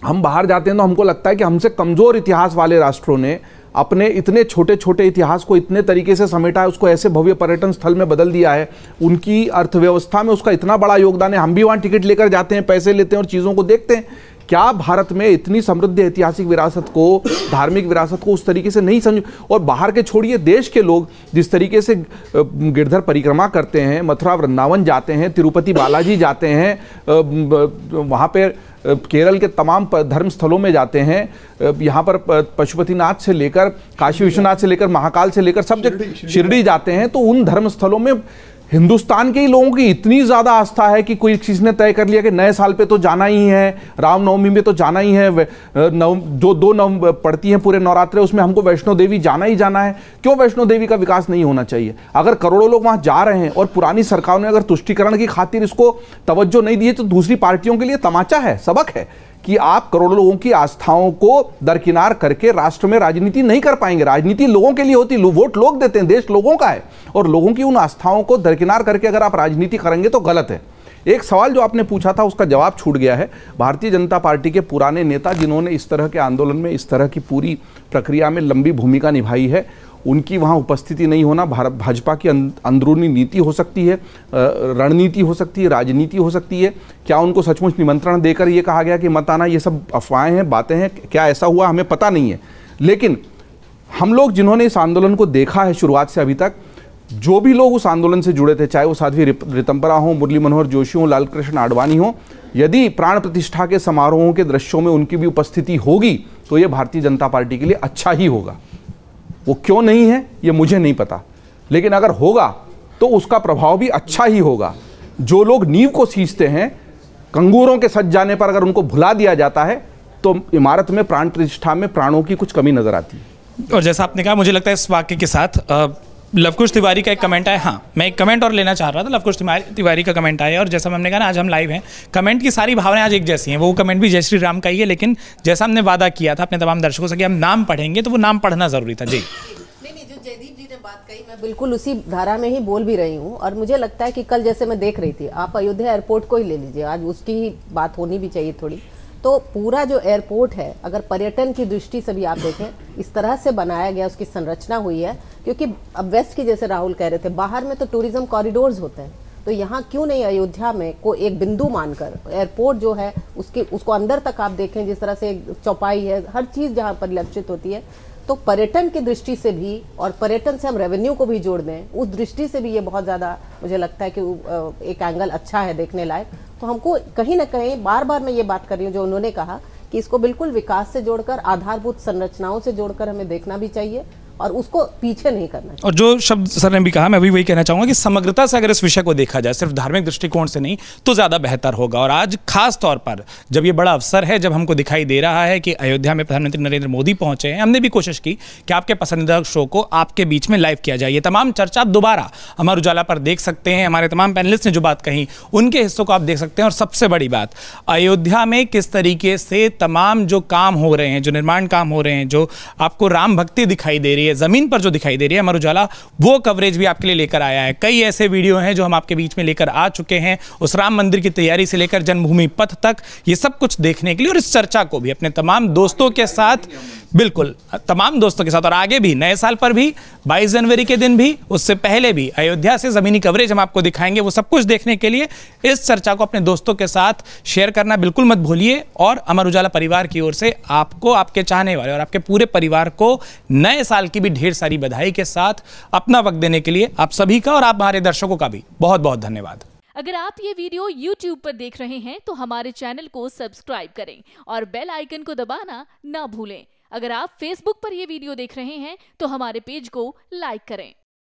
हम बाहर जाते हैं तो हमको लगता है कि हमसे कमज़ोर इतिहास वाले राष्ट्रों ने अपने इतने छोटे छोटे इतिहास को इतने तरीके से समेटा है उसको ऐसे भव्य पर्यटन स्थल में बदल दिया है उनकी अर्थव्यवस्था में उसका इतना बड़ा योगदान है हम भी वहाँ टिकट लेकर जाते हैं पैसे लेते हैं और चीज़ों को देखते हैं क्या भारत में इतनी समृद्ध ऐतिहासिक विरासत को धार्मिक विरासत को उस तरीके से नहीं समझ और बाहर के छोड़िए देश के लोग जिस तरीके से गिरधर परिक्रमा करते हैं मथुरा वृंदावन जाते हैं तिरुपति बालाजी जाते हैं वहाँ पर केरल के तमाम धर्म स्थलों में जाते हैं यहाँ पर पशुपतिनाथ से लेकर काशी विश्वनाथ से लेकर महाकाल से लेकर सब जगह शिरडी जाते हैं तो उन धर्म स्थलों में हिंदुस्तान के ही लोगों की इतनी ज़्यादा आस्था है कि कोई चीज़ ने तय कर लिया कि नए साल पे तो जाना ही है रामनवमी में तो जाना ही है नव जो दो नव पड़ती हैं पूरे नवरात्रे उसमें हमको वैष्णो देवी जाना ही जाना है क्यों वैष्णो देवी का विकास नहीं होना चाहिए अगर करोड़ों लोग वहाँ जा रहे हैं और पुरानी सरकार ने अगर तुष्टिकरण की खातिर इसको तवज्जो नहीं दी तो दूसरी पार्टियों के लिए तमाचा है सबक है कि आप करोड़ों लोगों की आस्थाओं को दरकिनार करके राष्ट्र में राजनीति नहीं कर पाएंगे राजनीति लोगों के लिए होती वोट लोग देते हैं देश लोगों का है और लोगों की उन आस्थाओं को दरकिनार करके अगर आप राजनीति करेंगे तो गलत है एक सवाल जो आपने पूछा था उसका जवाब छूट गया है भारतीय जनता पार्टी के पुराने नेता जिन्होंने इस तरह के आंदोलन में इस तरह की पूरी प्रक्रिया में लंबी भूमिका निभाई है उनकी वहाँ उपस्थिति नहीं होना भारत भाजपा की अंदरूनी नीति हो सकती है रणनीति हो सकती है राजनीति हो सकती है क्या उनको सचमुच निमंत्रण देकर ये कहा गया कि मत आना ये सब अफवाहें हैं बातें हैं क्या ऐसा हुआ हमें पता नहीं है लेकिन हम लोग जिन्होंने इस आंदोलन को देखा है शुरुआत से अभी तक जो भी लोग उस आंदोलन से जुड़े थे चाहे वो साध्वी रितंबरा हों मुरली मनोहर जोशी हों लाल कृष्ण आडवाणी हों यदि प्राण प्रतिष्ठा के समारोहों के दृश्यों में उनकी भी उपस्थिति होगी तो ये भारतीय जनता पार्टी के लिए अच्छा ही होगा वो क्यों नहीं है ये मुझे नहीं पता लेकिन अगर होगा तो उसका प्रभाव भी अच्छा ही होगा जो लोग नींव को सींचते हैं कंगूरों के सज जाने पर अगर उनको भुला दिया जाता है तो इमारत में प्राण प्रतिष्ठा में प्राणों की कुछ कमी नज़र आती है और जैसा आपने कहा मुझे लगता है इस वाक्य के साथ आ... लवकुश तिवारी का एक कमेंट आया हाँ मैं एक कमेंट और लेना चाह रहा था लवकुश तिवारी का कमेंट आया और जैसा हमने कहा ना आज हम लाइव हैं कमेंट की सारी भावनाएं आज एक जैसी हैं वो कमेंट भी जय श्री राम का ही है लेकिन जैसा हमने वादा किया था अपने तमाम दर्शकों से कि हम नाम पढ़ेंगे तो वो नाम पढ़ना ज़रूरी था जी जयदीप जी ने बात कही मैं बिल्कुल उसी धारा में ही बोल भी रही हूँ और मुझे लगता है कि कल जैसे मैं देख रही थी आप अयोध्या एयरपोर्ट को ही ले लीजिए आज उसकी ही बात होनी भी चाहिए थोड़ी तो पूरा जो एयरपोर्ट है अगर पर्यटन की दृष्टि से भी आप देखें इस तरह से बनाया गया उसकी संरचना हुई है क्योंकि अब वेस्ट की जैसे राहुल कह रहे थे बाहर में तो टूरिज्म कॉरिडोर्स होते हैं तो यहाँ क्यों नहीं अयोध्या में को एक बिंदु मानकर एयरपोर्ट जो है उसके उसको अंदर तक आप देखें जिस तरह से चौपाई है हर चीज़ जहाँ परिलक्षित होती है तो पर्यटन की दृष्टि से भी और पर्यटन से हम रेवेन्यू को भी जोड़ दें उस दृष्टि से भी ये बहुत ज़्यादा मुझे लगता है कि एक एंगल अच्छा है देखने लायक तो हमको कहीं ना कहीं बार बार मैं ये बात कर रही हूँ जो उन्होंने कहा कि इसको बिल्कुल विकास से जोड़कर आधारभूत संरचनाओं से जोड़कर हमें देखना भी चाहिए और उसको पीछे नहीं करना और जो शब्द सर ने भी कहा मैं भी वही कहना चाहूंगा कि समग्रता से अगर इस विषय को देखा जाए सिर्फ धार्मिक दृष्टिकोण से नहीं तो ज़्यादा बेहतर होगा और आज खास तौर पर जब ये बड़ा अवसर है जब हमको दिखाई दे रहा है कि अयोध्या में प्रधानमंत्री नरेंद्र मोदी पहुंचे हैं हमने भी कोशिश की कि आपके पसंदीदा शो को आपके बीच में लाइव किया जाए ये तमाम चर्चा आप दोबारा अमर उजाला पर देख सकते हैं हमारे तमाम पैनलिस्ट ने जो बात कही उनके हिस्सों को आप देख सकते हैं और सबसे बड़ी बात अयोध्या में किस तरीके से तमाम जो काम हो रहे हैं जो निर्माण काम हो रहे हैं जो आपको राम भक्ति दिखाई दे रही रही है ज़मीन पर जो दिखाई दे रही है अमर उजाला वो कवरेज भी आपके लिए लेकर आया है कई ऐसे वीडियो हैं जो हम आपके बीच में लेकर आ चुके हैं उस राम मंदिर की तैयारी से लेकर जन्मभूमि पथ तक ये सब कुछ देखने के लिए और इस चर्चा को भी अपने तमाम दोस्तों के साथ बिल्कुल तमाम दोस्तों के साथ और आगे भी नए साल पर भी 22 जनवरी के दिन भी उससे पहले भी अयोध्या से ज़मीनी कवरेज हम आपको दिखाएंगे वो सब कुछ देखने के लिए इस चर्चा को अपने दोस्तों के साथ शेयर करना बिल्कुल मत भूलिए और अमर उजाला परिवार की ओर से आपको आपके चाहने वाले और आपके पूरे परिवार को नए साल की भी ढेर सारी बधाई के साथ अपना वक्त देने के लिए आप सभी का और आप हमारे दर्शकों का भी बहुत बहुत धन्यवाद अगर आप ये वीडियो YouTube पर देख रहे हैं तो हमारे चैनल को सब्सक्राइब करें और बेल आइकन को दबाना ना भूलें अगर आप Facebook पर यह वीडियो देख रहे हैं तो हमारे पेज को लाइक करें